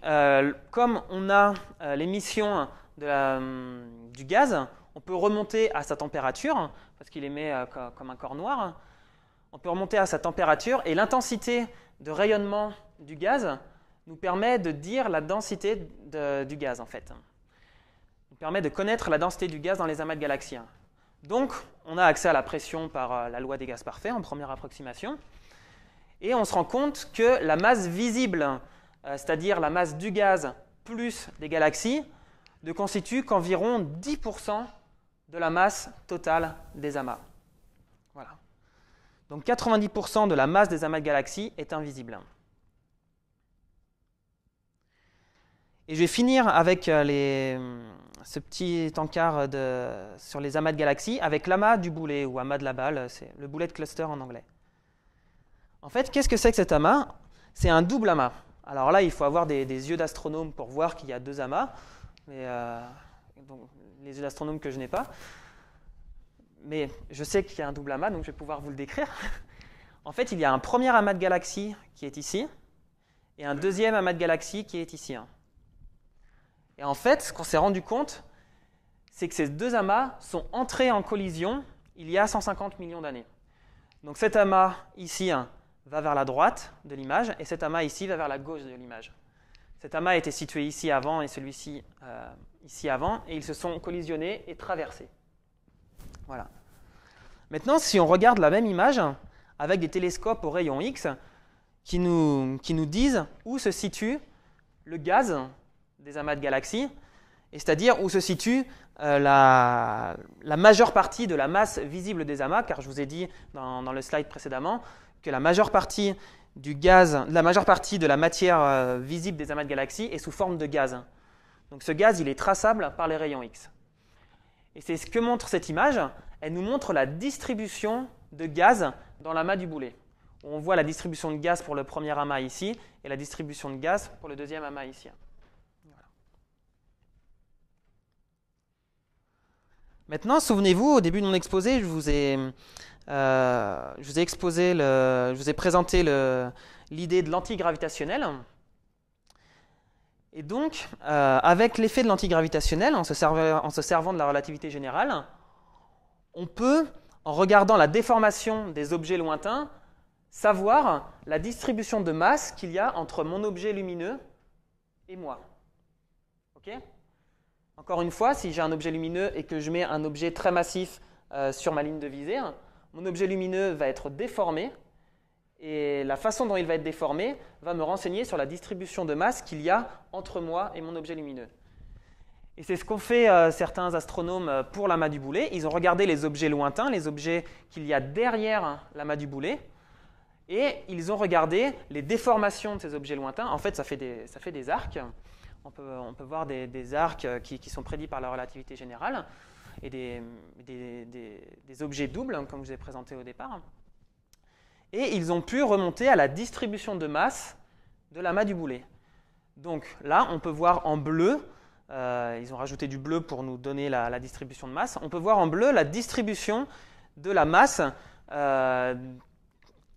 comme on a l'émission du gaz, on peut remonter à sa température, parce qu'il émet comme un corps noir, on peut remonter à sa température et l'intensité de rayonnement du gaz nous permet de dire la densité du gaz en fait. Nous permet de connaître la densité du gaz dans les amas de galaxies. Donc on a accès à la pression par euh, la loi des gaz parfaits en première approximation et on se rend compte que la masse visible, euh, c'est-à-dire la masse du gaz plus des galaxies, ne constitue qu'environ 10% de la masse totale des amas. Donc 90% de la masse des amas de galaxies est invisible. Et je vais finir avec euh, euh, ce petit encart sur les amas de galaxies avec l'amas du boulet ou amas de la balle, c'est le boulet de cluster en anglais. En fait, qu'est-ce que c'est que cet amas C'est un double amas. Alors là, il faut avoir des, yeux d'astronome pour voir qu'il y a deux amas, mais euh, les yeux d'astronome que je n'ai pas mais je sais qu'il y a un double amas, donc je vais pouvoir vous le décrire. [laughs] en fait, il y a un premier amas de galaxies qui est ici, et un deuxième amas de galaxies qui est ici. Et en fait, ce qu'on s'est rendu compte, c'est que ces deux amas sont entrés en collision il y a 150 millions d'années. Donc cet amas ici hein, va vers la droite de l'image, et cet amas ici va vers la gauche de l'image. Cet amas était situé ici avant et celui-ci euh, ici avant, et ils se sont collisionnés et traversés. Voilà. Maintenant, si on regarde la même image avec des télescopes aux rayons X qui nous, disent où se situe le gaz des amas de galaxies, c'est-à-dire où se situe euh, la, majeure partie de la masse visible des amas, car je vous ai dit dans, le slide précédemment que la majeure partie la majeure partie de la matière euh, visible des amas de galaxies est sous forme de gaz. Donc ce gaz, il est traçable par les rayons X. Et c'est ce que montre cette image. Elle nous montre la distribution de gaz dans l'amas du boulet. On voit la distribution de gaz pour le premier amas ici et la distribution de gaz pour le deuxième amas ici. Maintenant, souvenez-vous, au début de mon exposé, je vous ai, euh, je vous ai, exposé je vous ai présenté l'idée de l'antigravitationnel. Et donc, euh, avec l'effet de l'antigravitationnel, en, se servant, de la relativité générale, on peut, en regardant la déformation des objets lointains, savoir la distribution de masse qu'il y a entre mon objet lumineux et moi. Encore une fois, si j'ai un objet lumineux et que je mets un objet très massif euh, sur ma ligne de visée, mon objet lumineux va être déformé et la façon dont il va être déformé va me renseigner sur la distribution de masse qu'il y a entre moi et mon objet lumineux. Et c'est ce qu'ont fait euh, certains astronomes euh, pour l'amas du boulet. Ils ont regardé les objets lointains, les objets qu'il y a derrière hein, l'amas du boulet, et ils ont regardé les déformations de ces objets lointains. En fait, ça fait des, arcs. On peut, voir des, arcs euh, qui, sont prédits par la relativité générale et des, des objets doubles, hein, comme je vous ai présenté au départ et ils ont pu remonter à la distribution de masse de l'amas du boulet. Donc là, on peut voir en bleu, euh, ils ont rajouté du bleu pour nous donner la, distribution de masse, on peut voir en bleu la distribution de la masse euh,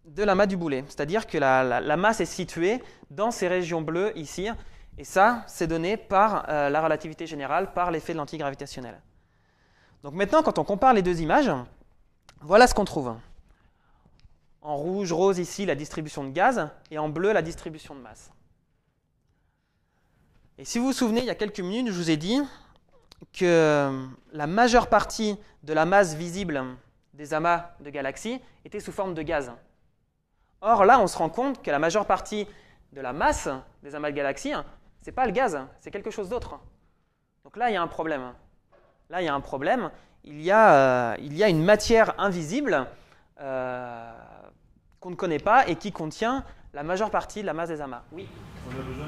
de l'amas du boulet. C'est-à-dire que la, masse est située dans ces régions bleues ici, et ça, c'est donné par euh, la relativité générale, par l'effet de l'antigravitationnel. Donc maintenant, quand on compare les deux images, voilà ce qu'on trouve. En rouge, rose ici, la distribution de gaz, et en bleu, la distribution de masse. Et si vous vous souvenez, il y a quelques minutes, je vous ai dit que la majeure partie de la masse visible des amas de galaxies était sous forme de gaz. Or là, on se rend compte que la majeure partie de la masse des amas de galaxies, c'est pas le gaz, c'est quelque chose d'autre. Donc là, il y a un problème. Là, il y a un problème. Il y a, euh, il y a une matière invisible euh, qu'on ne connaît pas et qui contient la majeure partie de la masse des amas. Oui On a besoin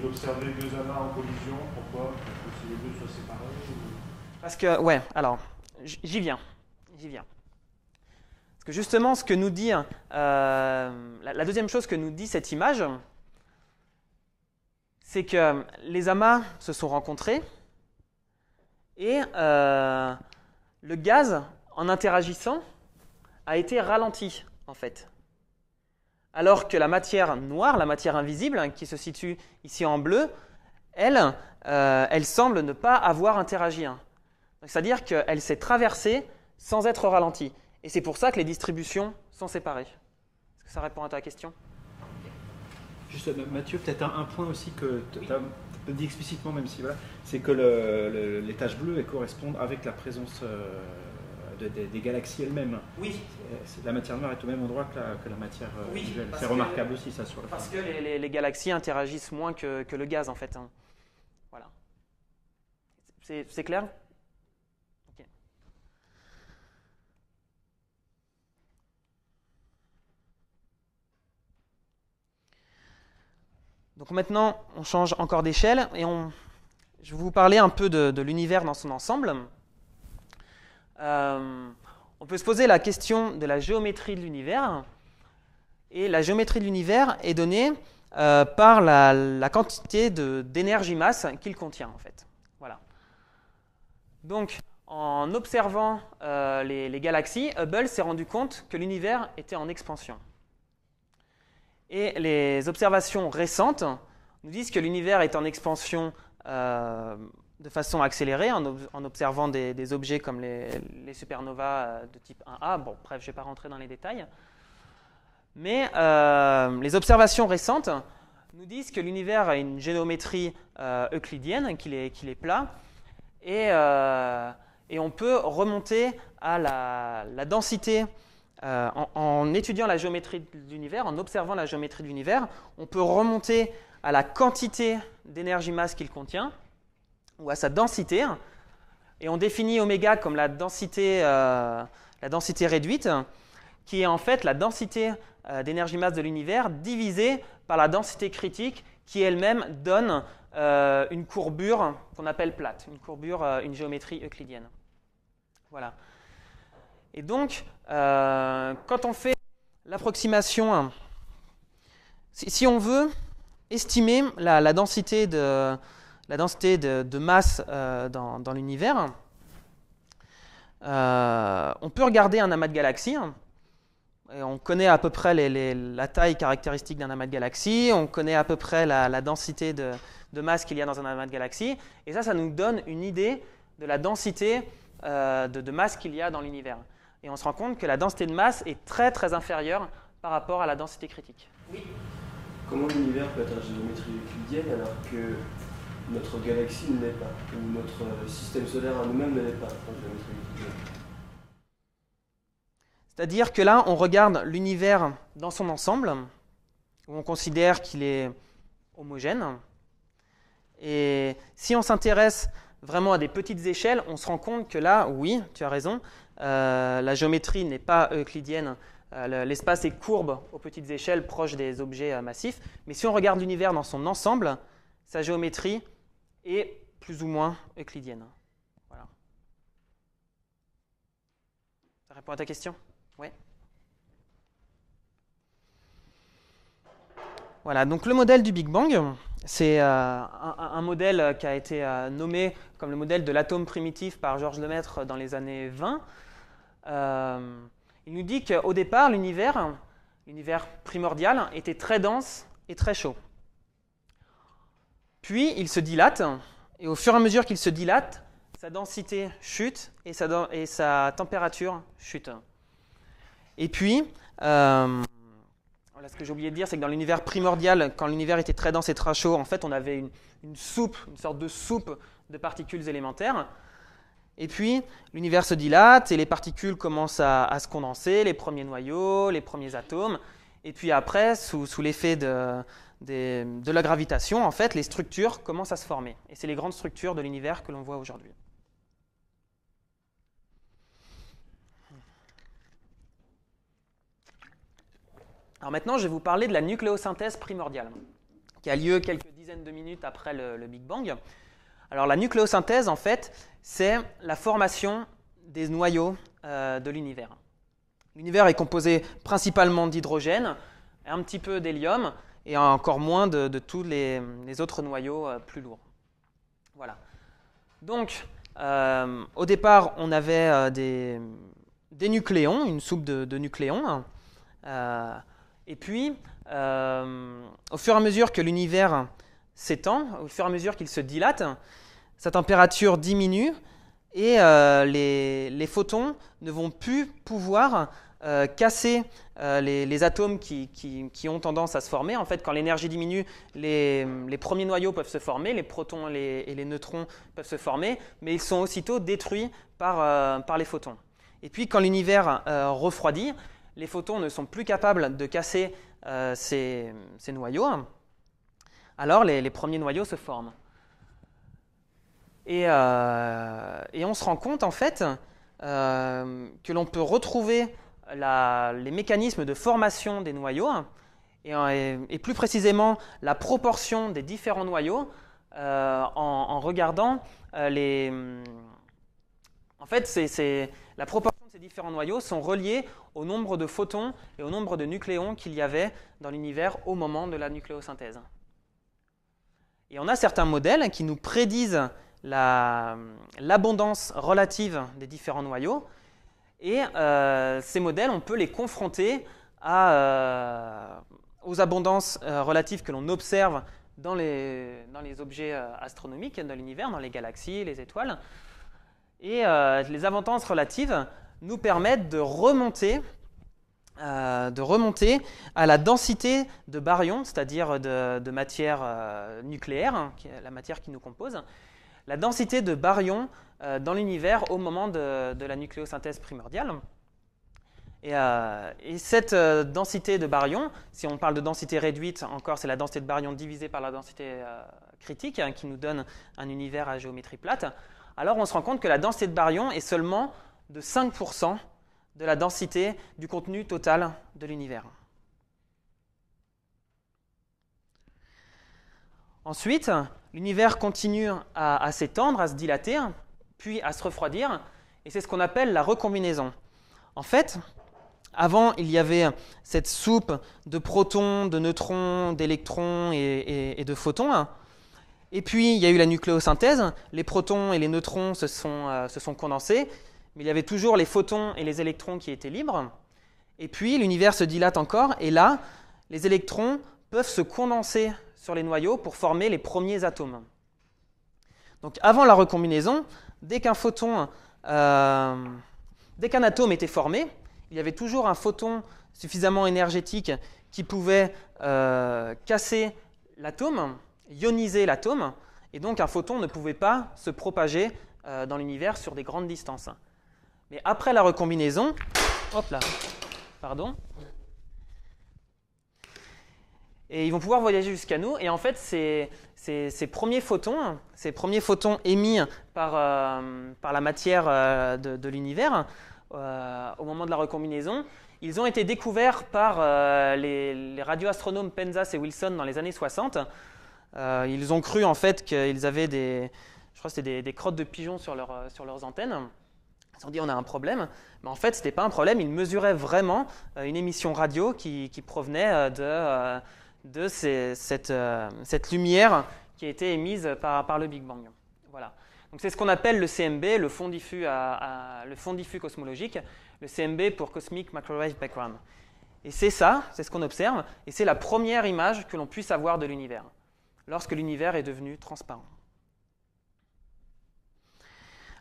d'observer deux amas en collision. Pourquoi Parce que si les deux soient séparés Parce que, ouais, alors, j'y viens. J'y viens. Parce que justement, ce que nous dit, euh, la, deuxième chose que nous dit cette image, c'est que les amas se sont rencontrés et euh, le gaz, en interagissant, a été ralenti en fait. Alors que la matière noire, la matière invisible, hein, qui se situe ici en bleu, elle, euh, elle semble ne pas avoir interagi. Hein. C'est-à-dire qu'elle s'est traversée sans être ralentie. Et c'est pour ça que les distributions sont séparées. Est-ce que ça répond à ta question Juste, euh, Mathieu, peut-être un, point aussi que tu as dit explicitement, même si voilà, c'est que les taches bleues correspondent avec la présence euh, des galaxies elles-mêmes. Oui. Euh, la matière noire est au même endroit que la, que la matière euh, oui, C'est remarquable aussi, ça, sur Parce que les, galaxies interagissent moins que, le gaz, en fait. Hein. Voilà. C'est clair Donc maintenant, on change encore d'échelle et on... je vais vous parler un peu de l'univers dans son ensemble. Euh, on peut se poser la question de la géométrie de l'univers. Et la géométrie de l'univers est donnée euh, par la, quantité d'énergie masse qu'il contient, en fait. Voilà. Donc, en observant euh, les, galaxies, Hubble s'est rendu compte que l'univers était en expansion. Et les observations récentes nous disent que l'univers est en expansion de façon accélérée en, observant des, objets comme les, supernovas euh, de type 1A. Bon, bref, je ne vais pas rentrer dans les détails. Mais euh, les observations récentes nous disent que l'univers a une géométrie euh, euclidienne, qu'il est, plat, et, on peut remonter à la, densité. en, étudiant la géométrie de l'univers, en observant la géométrie de l'univers, on peut remonter à la quantité d'énergie masse qu'il contient, ou à sa densité, hein, et on définit oméga comme la densité, euh, la densité réduite, qui est en fait la densité euh, d'énergie masse de l'univers divisée par la densité critique qui elle-même donne euh, une courbure qu'on appelle plate, une courbure, une géométrie euclidienne. Voilà. Et donc, quand on fait l'approximation, si, on veut estimer la densité de, la densité de, masse euh, dans, l'univers, euh, on peut regarder un amas de galaxies. Hein. on connaît à peu près les, la taille caractéristique d'un amas de galaxies, on connaît à peu près la, densité de, masse qu'il y a dans un amas de galaxies, et ça, ça nous donne une idée de la densité euh, de, masse qu'il y a dans l'univers. Et on se rend compte que la densité de masse est très très inférieure par rapport à la densité critique. Oui. Comment l'univers peut être en géométrie euclidienne alors que notre galaxie ne l'est pas, ou notre euh, système solaire en nous-mêmes ne l'est pas. C'est-à-dire que là, on regarde l'univers dans son ensemble, où on considère qu'il est homogène. Et si on s'intéresse vraiment à des petites échelles, on se rend compte que là, oui, tu as raison, euh, la géométrie n'est pas euclidienne, euh, l'espace est courbe aux petites échelles proches des objets massifs, mais si on regarde l'univers dans son ensemble, sa géométrie et plus ou moins euclidienne. Voilà. Ça répond à ta question Oui Voilà, donc le modèle du Big Bang, c'est euh, un, modèle qui a été euh, nommé comme le modèle de l'atome primitif par Georges Lemaître dans les années 20. Euh, il nous dit qu'au départ, l'univers, l'univers primordial, était très dense et très chaud. Puis il se dilate, et au fur et à mesure qu'il se dilate, sa densité chute et sa, température chute. Et puis, euh, ce que j'ai oublié de dire, c'est que dans l'univers primordial, quand l'univers était très dense et très chaud, en fait, on avait une, soupe, une sorte de soupe de particules élémentaires. Et puis, l'univers se dilate et les particules commencent à, se condenser, les premiers noyaux, les premiers atomes. Et puis après, sous l'effet de, de la gravitation, en fait, les structures commencent à se former. Et c'est les grandes structures de l'univers que l'on voit aujourd'hui. Alors maintenant, je vais vous parler de la nucléosynthèse primordiale, qui a lieu quelques dizaines de minutes après le, Big Bang. Alors la nucléosynthèse, en fait, c'est la formation des noyaux euh, de l'univers. L'univers est composé principalement d'hydrogène, un petit peu d'hélium, et encore moins de, tous les, autres noyaux euh, plus lourds. Voilà. Donc, euh, au départ, on avait euh, des, nucléons, une soupe de, nucléons. Hein. et puis, au fur et à mesure que l'univers s'étend, au fur et à mesure qu'il se dilate, sa température diminue et les, photons ne vont plus pouvoir euh, casser euh, les, atomes qui, ont tendance à se former. En fait, quand l'énergie diminue, les, premiers noyaux peuvent se former, les protons et les, neutrons peuvent se former, mais ils sont aussitôt détruits par, euh, par les photons. Et puis, quand l'univers refroidit, les photons ne sont plus capables de casser ces, noyaux, alors les premiers noyaux se forment. Et, on se rend compte en fait que l'on peut retrouver les mécanismes de formation des noyaux hein, euh, et, plus précisément la proportion des différents noyaux euh, en, regardant euh, les... En fait, la proportion de ces différents noyaux sont reliés au nombre de photons et au nombre de nucléons qu'il y avait dans l'univers au moment de la nucléosynthèse. Et on a certains modèles qui nous prédisent l'abondance relative des différents noyaux, et euh, ces modèles, on peut les confronter euh, aux abondances euh, relatives que l'on observe dans les, objets astronomiques, de l'univers, dans les galaxies, les étoiles. Et les abondances relatives nous permettent de remonter, de remonter à la densité de baryons, c'est-à-dire de, matière nucléaire, hein, la matière qui nous compose, la densité de baryons euh, dans l'univers au moment de, la nucléosynthèse primordiale. Et, euh, cette euh, densité de baryons, si on parle de densité réduite, encore c'est la densité de baryons divisée par la densité critique hein, qui nous donne un univers à géométrie plate, alors on se rend compte que la densité de baryons est seulement de 5% de la densité du contenu total de l'univers. Ensuite, l'univers continue à, s'étendre, à se dilater, puis à se refroidir, et c'est ce qu'on appelle la recombinaison. En fait, avant, il y avait cette soupe de protons, de neutrons, d'électrons et, de photons. Et puis, il y a eu la nucléosynthèse. Les protons et les neutrons sont, euh, se sont condensés, mais il y avait toujours les photons et les électrons qui étaient libres. Et puis, l'univers se dilate encore, et là, les électrons peuvent se condenser sur les noyaux pour former les premiers atomes. Donc avant la recombinaison, dès qu'un photon, euh, dès qu'un atome était formé, il y avait toujours un photon suffisamment énergétique qui pouvait euh, casser l'atome, ioniser l'atome, et donc un photon ne pouvait pas se propager euh, dans l'univers sur des grandes distances. Mais après la recombinaison, hop là, pardon, et ils vont pouvoir voyager jusqu'à nous. Et en fait, ces, premiers photons, ces premiers photons émis par, euh, par la matière euh, de, l'univers, euh, au moment de la recombinaison, ils ont été découverts par les, radioastronomes Penzas et Wilson dans les années 60. ils ont cru en fait qu'ils avaient des, je crois c'était des, crottes de pigeons sur, leur, sur leurs antennes. Ils ont dit on a un problème, mais en fait ce n'était pas un problème, ils mesuraient vraiment une émission radio qui provenait de de euh, cette, lumière qui a été émise par, le Big Bang. Voilà. c'est ce qu'on appelle le CMB, le fond diffus, cosmologique, le CMB pour Cosmic Microwave Background. Et c'est ça, c'est ce qu'on observe, et c'est la première image que l'on puisse avoir de l'univers, lorsque l'univers est devenu transparent.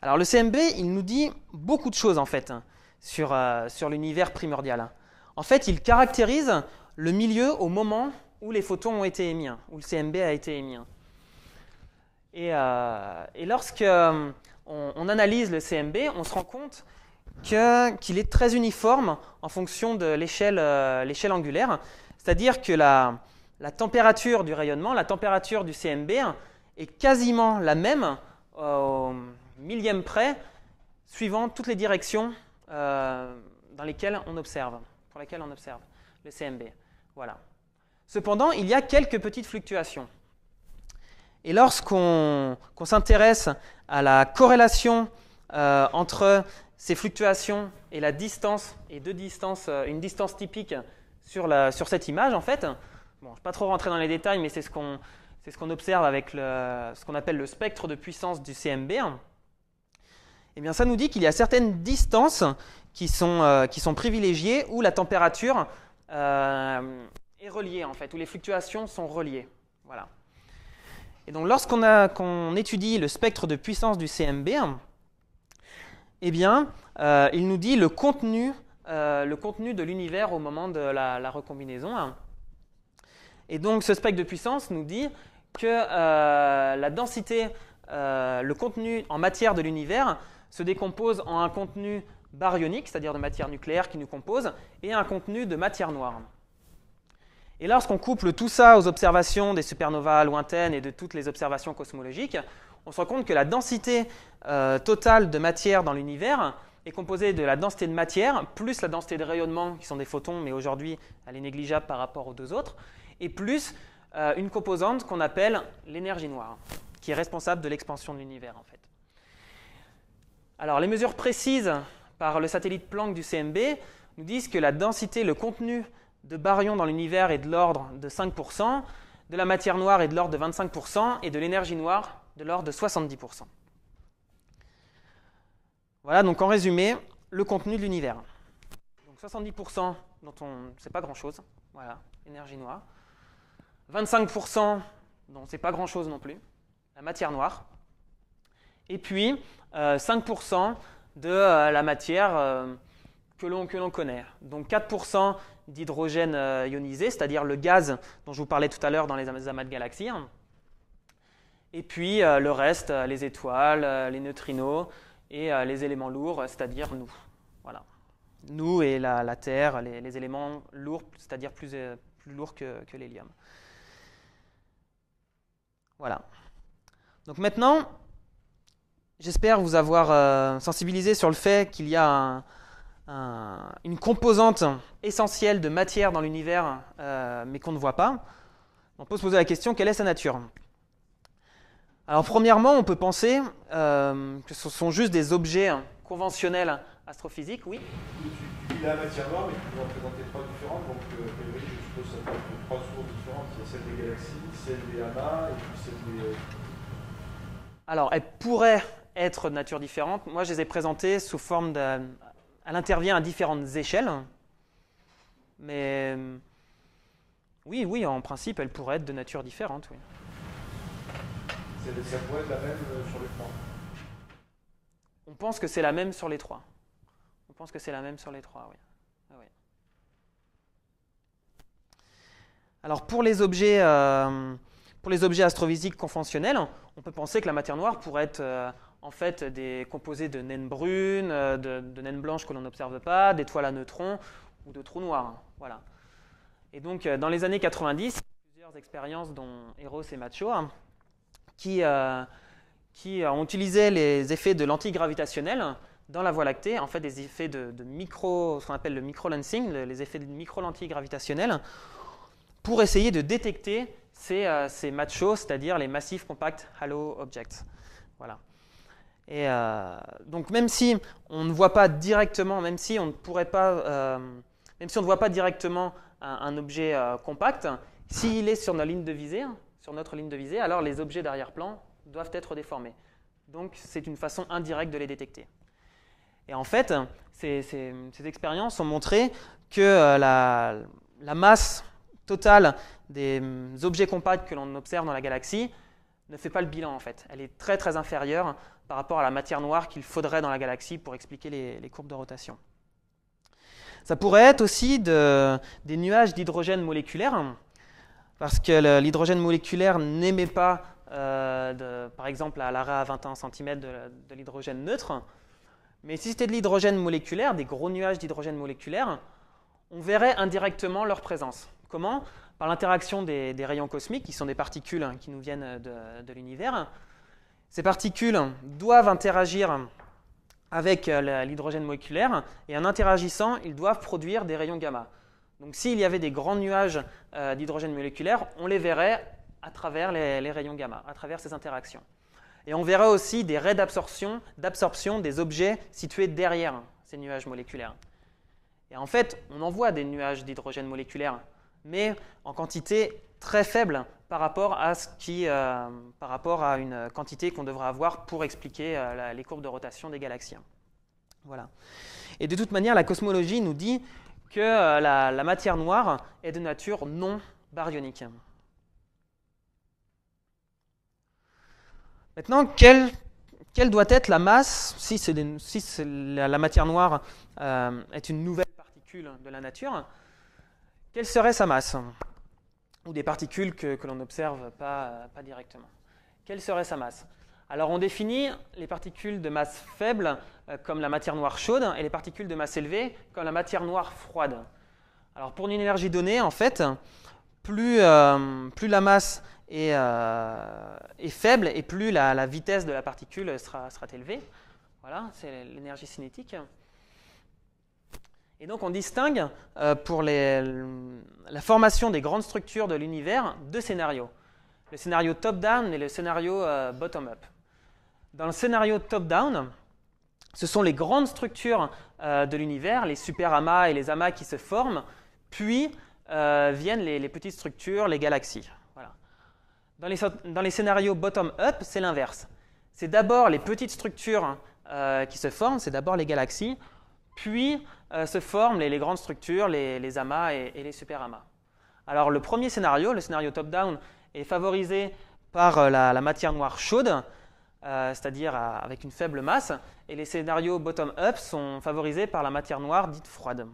Alors le CMB, il nous dit beaucoup de choses en fait sur, euh, sur l'univers primordial. En fait, il caractérise le milieu au moment où les photons ont été émis, hein, où le CMB a été émis. Hein. Euh, et, lorsque euh, on, analyse le CMB, on se rend compte qu'il est très uniforme en fonction de l'échelle euh, angulaire, c'est-à-dire que la, température du rayonnement, la température du CMB est quasiment la même au millième près, suivant toutes les directions dans lesquelles on observe, pour lesquelles on observe le CMB. Voilà. Cependant, il y a quelques petites fluctuations. Et lorsqu'on s'intéresse à la corrélation euh, entre ces fluctuations et la distance, et deux distances, euh, une distance typique sur, cette image, en fait, bon, je ne vais pas trop rentrer dans les détails, mais c'est ce qu'on observe avec ce qu'on appelle le spectre de puissance du CMB. Eh bien, ça nous dit qu'il y a certaines distances qui sont, euh, privilégiées où la température est relié en fait, où les fluctuations sont reliées. Voilà. Et donc lorsqu'on étudie le spectre de puissance du CMB, eh bien, euh, il nous dit le contenu, euh, le contenu de l'univers au moment de la, recombinaison. Et donc ce spectre de puissance nous dit que euh, la densité, le contenu en matière de l'univers se décompose en un contenu baryonique, c'est-à-dire de matière nucléaire qui nous compose, et un contenu de matière noire. Et lorsqu'on couple tout ça aux observations des supernovas lointaines et de toutes les observations cosmologiques, on se rend compte que la densité euh, totale de matière dans l'univers est composée de la densité de matière plus la densité de rayonnement, qui sont des photons, mais aujourd'hui elle est négligeable par rapport aux deux autres, et plus euh, une composante qu'on appelle l'énergie noire, qui est responsable de l'expansion de l'univers en fait. Alors les mesures précises par le satellite Planck du CMB nous disent que la densité, le contenu de baryons dans l'univers est de l'ordre de 5%, de la matière noire est de l'ordre de 25% et de l'énergie noire de l'ordre de 70%. Voilà donc en résumé le contenu de l'univers. Donc 70% dont on ne sait pas grand-chose, voilà, énergie noire. 25% dont on sait pas grand-chose non plus, la matière noire. Et puis 5% euh, de euh, la matière euh, que l'on connaît. Donc 4% d'hydrogène euh, ionisé, c'est-à-dire le gaz dont je vous parlais tout à l'heure dans les amas de galaxies. Et puis euh, le reste, euh, les étoiles, les neutrinos et les éléments lourds, c'est-à-dire nous. Voilà. Nous et la, Terre, les, éléments lourds, c'est-à-dire plus, lourds que, l'hélium. Voilà. Donc maintenant, j'espère vous avoir sensibilisé sur le fait qu'il y a un, une composante essentielle de matière dans l'univers, euh, mais qu'on ne voit pas, on peut se poser la question quelle est sa nature Alors, premièrement, on peut penser euh, que ce sont juste des objets conventionnels astrophysiques, oui Alors, elles pourraient être de nature différente. Moi, je les ai présentées sous forme de elle intervient à différentes échelles. Mais euh, oui, oui, en principe, elle pourrait être de nature différente. Oui. la même euh, sur les trois On pense que c'est la même sur les trois. On pense que c'est la même sur les trois, oui. Ah Alors pour les objets, euh, pour les objets astrophysiques conventionnels, on peut penser que la matière noire pourrait être en fait des composés de naines brunes, euh, de, naines blanches que l'on n'observe pas, d'étoiles à neutrons ou de trous noirs. Hein, voilà. Et donc, euh, dans les années 90, plusieurs expériences, dont Eros et Macho, hein, qui, euh, qui, ont utilisé les effets de l'antigravitationnel dans la Voie lactée, en fait des effets de, micro, ce qu'on appelle le micro-lensing, les effets de micro-lentilles gravitationnelles, pour essayer de détecter ces, Macho, machos, c'est-à-dire les massifs compacts halo objects. Voilà. Et euh, donc même si on ne voit pas directement, même si on ne pourrait pas, euh, même si on ne voit pas directement un, objet euh, compact, s'il est sur notre ligne de visée, hein, sur notre ligne de visée, alors les objets d'arrière-plan doivent être déformés. Donc c'est une façon indirecte de les détecter. Et en fait, ces, expériences ont montré que la masse totale des mm, objets compacts que l'on observe dans la galaxie ne fait pas le bilan en fait. Elle est très très inférieure par rapport à la matière noire qu'il faudrait dans la galaxie pour expliquer les, courbes de rotation. Ça pourrait être aussi des nuages d'hydrogène moléculaire, hein, parce que l'hydrogène moléculaire n'émet pas, euh, par exemple, à l'arrêt à 21 cm de l'hydrogène neutre. Mais si c'était de l'hydrogène moléculaire, des gros nuages d'hydrogène moléculaire, on verrait indirectement leur présence. Comment par l'interaction des, rayons cosmiques, qui sont des particules hein, qui nous viennent de, l'univers. Ces particules doivent interagir avec euh, l'hydrogène moléculaire, et en interagissant, ils doivent produire des rayons gamma. Donc s'il y avait des grands nuages euh, d'hydrogène moléculaire, on les verrait à travers les, rayons gamma, à travers ces interactions. Et on verrait aussi des raies d'absorption, d'absorption des objets situés derrière ces nuages moléculaires. Et en fait, on en voit des nuages d'hydrogène moléculaire, mais en quantité très faible par rapport à, euh, par rapport à une quantité qu'on devrait avoir pour expliquer euh, les courbes de rotation des galaxies. Et de toute manière, la cosmologie nous dit que euh, la, matière noire est de nature non baryonique. Maintenant, quelle, doit être la masse, si, la, matière noire est une nouvelle particule de la nature, quelle serait sa masse Ou des particules que, l'on n'observe pas, directement. Quelle serait sa masse alors on définit les particules de masse faible euh, comme la matière noire chaude et les particules de masse élevée comme la matière noire froide. Alors pour une énergie donnée, en fait, plus, euh, la masse euh, est, faible et plus la, vitesse de la particule sera, sera élevée. Voilà, c'est l'énergie cinétique. Et donc on distingue euh, pour la formation des grandes structures de l'univers deux scénarios. Le scénario top-down et le scénario euh, bottom-up. Dans le scénario top-down, ce sont les grandes structures euh, de l'univers, les super-amas et les amas qui se forment, puis viennent les, les, petites structures, les galaxies. Dans, les, dans les scénarios bottom-up, c'est l'inverse. C'est d'abord les petites structures qui se forment, c'est d'abord les galaxies, puis euh, se forment les, grandes structures, les, amas et, les superamas. Alors le premier scénario, le scénario top-down, est favorisé par euh, la, matière noire chaude, euh, c'est-à-dire avec une faible masse, et les scénarios bottom-up sont favorisés par la matière noire dite froide,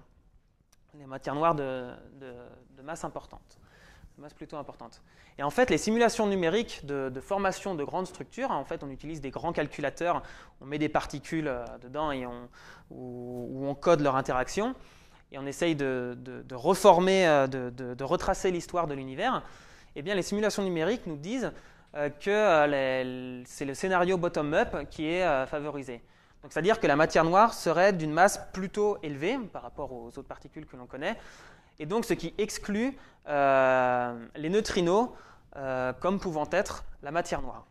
les matières noires de masse importante de masse plutôt importante. Et en fait, les simulations numériques de, formation de grandes structures, en fait, on utilise des grands calculateurs, on met des particules euh, dedans et on, on code leur interaction, et on essaye de, reformer, euh, de, retracer l'histoire de l'univers. et eh bien, les simulations numériques nous disent euh, que c'est le scénario bottom-up qui est favorisé. c'est-à-dire que la matière noire serait d'une masse plutôt élevée par rapport aux autres particules que l'on connaît, et donc ce qui exclut euh, les neutrinos euh, comme pouvant être la matière noire.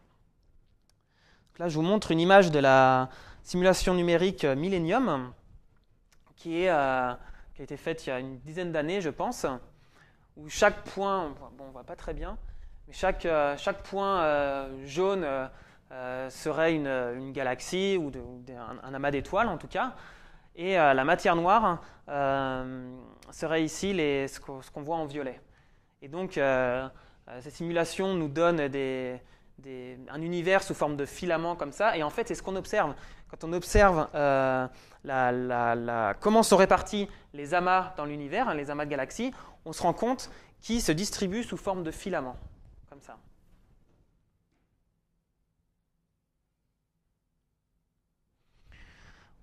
là, je vous montre une image de la simulation numérique euh, Millennium qui, a été faite il y a une dizaine d'années, je pense, où chaque point, on pas très bien, mais chaque, point jaune serait une, galaxie ou, un, amas d'étoiles en tout cas. Et euh, la matière noire euh, serait ici ce qu'on voit en violet. Et donc, euh, ces simulations nous donnent un univers sous forme de filaments comme ça. Et en fait, c'est ce qu'on observe. Quand on observe comment sont répartis les amas dans l'univers, hein, les amas de galaxies, on se rend compte qu'ils se distribuent sous forme de filaments, comme ça.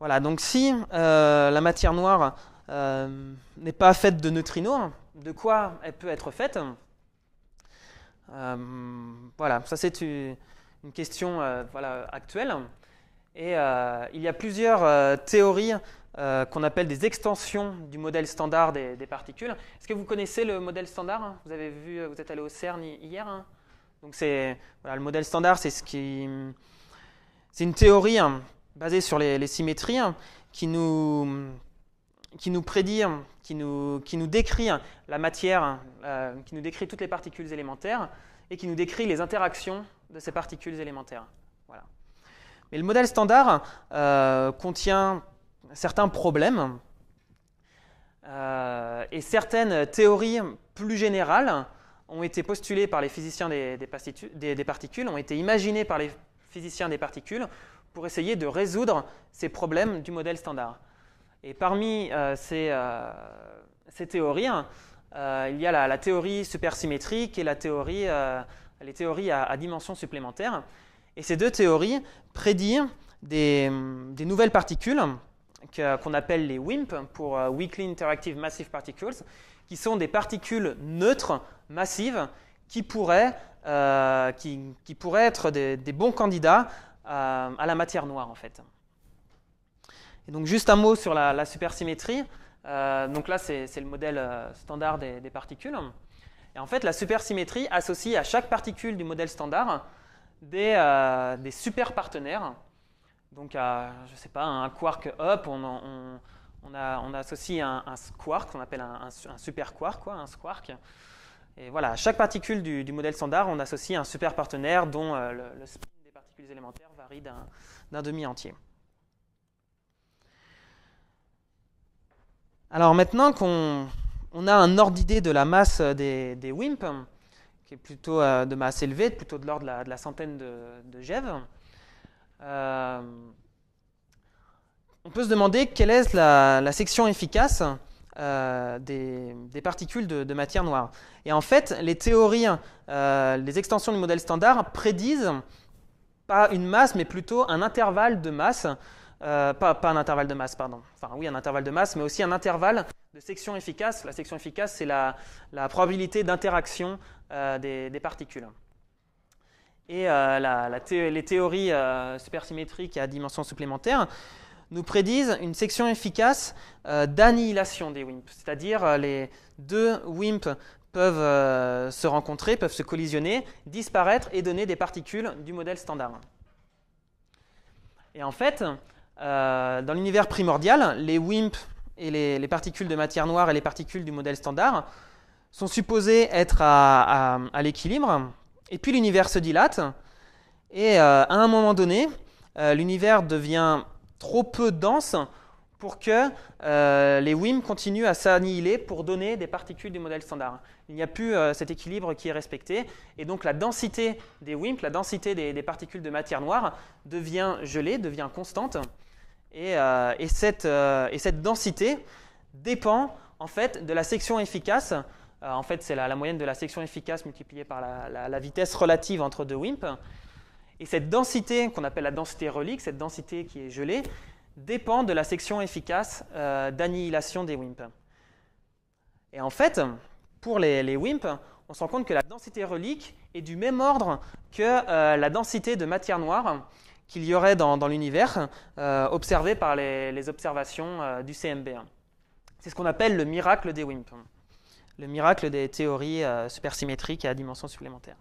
Voilà, donc si euh, la matière noire euh, n'est pas faite de neutrinos, de quoi elle peut être faite euh, Voilà, ça c'est une question voilà, actuelle. Et il y a plusieurs théories qu'on appelle des extensions du modèle standard des, particules. Est-ce que vous connaissez le modèle standard Vous avez vu, vous êtes allé au CERN hier. Hein donc voilà, le modèle standard, c'est ce qui c'est une théorie hein, basé sur les, symétries hein, qui nous, qui nous prédit, qui nous, décrit la matière, euh, qui nous décrit toutes les particules élémentaires et qui nous décrit les interactions de ces particules élémentaires. Mais le modèle standard euh, contient certains problèmes euh, et certaines théories plus générales ont été postulées par les physiciens des particules, ont été imaginées par les physiciens des particules pour essayer de résoudre ces problèmes du modèle standard. Et parmi euh, euh, ces, théories, hein, euh, il y a la, théorie supersymétrique et la théorie, les théories à, dimension supplémentaire. Et ces deux théories prédisent des, nouvelles particules qu'on appelle les WIMP pour Weakly Interactive Massive Particles, qui sont des particules neutres massives qui pourraient, qui, être des, des bons candidats euh, à, la matière noire en fait. Et donc juste un mot sur la, supersymétrie. Euh, donc là, c'est le modèle euh, standard des, particules. Et en fait, la supersymétrie associe à chaque particule du modèle standard des, super partenaires. Donc, à, je sais pas, un quark up, on, a, on associe un, un quark, qu'on appelle un, super quark, quoi, un squark. Et voilà, à chaque particule du, modèle standard, on associe un super partenaire dont le, le spin des particules élémentaires d'un demi entier. Alors maintenant qu'on a un ordre d'idée de la masse des, WIMP, qui est plutôt euh, de masse élevée, plutôt de l'ordre de, la, centaine de, GeV, euh, on peut se demander quelle est la, section efficace euh, des, particules de, de, matière noire. Et en fait, les théories, les extensions du modèle standard prédisent pas une masse, mais plutôt un intervalle de masse, euh, pas, un intervalle de masse, pardon, enfin oui, un intervalle de masse, mais aussi un intervalle de section efficace. La section efficace, c'est la, probabilité d'interaction euh, des, particules. Et euh, la, les théories supersymétriques à dimension supplémentaire nous prédisent une section efficace d'annihilation des WIMP, c'est-à-dire les deux WIMP peuvent euh, se rencontrer, peuvent se collisionner, disparaître et donner des particules du modèle standard. Et en fait, euh, dans l'univers primordial, les WIMP et les, particules de matière noire et les particules du modèle standard sont supposés être à, l'équilibre. Et puis l'univers se dilate. Et euh, à un moment donné, l'univers devient trop peu dense pour que euh, les WIMP continuent à s'annihiler pour donner des particules du modèle standard. Il n'y a plus euh, cet équilibre qui est respecté, et donc la densité des WIMP, la densité des, particules de matière noire, devient gelée, devient constante, et, euh, cette, densité dépend en fait de la section efficace. en fait, c'est la, moyenne de la section efficace multipliée par la, la vitesse relative entre deux WIMP. Et cette densité qu'on appelle la densité relique, cette densité qui est gelée, dépend de la section efficace euh, d'annihilation des WIMP. Et en fait, pour les, WIMP, on se rend compte que la densité relique est du même ordre que euh, la densité de matière noire qu'il y aurait dans, l'univers, euh, observée par les, observations du CMB. C'est ce qu'on appelle le miracle des WIMP, le miracle des théories supersymétriques à dimension supplémentaire.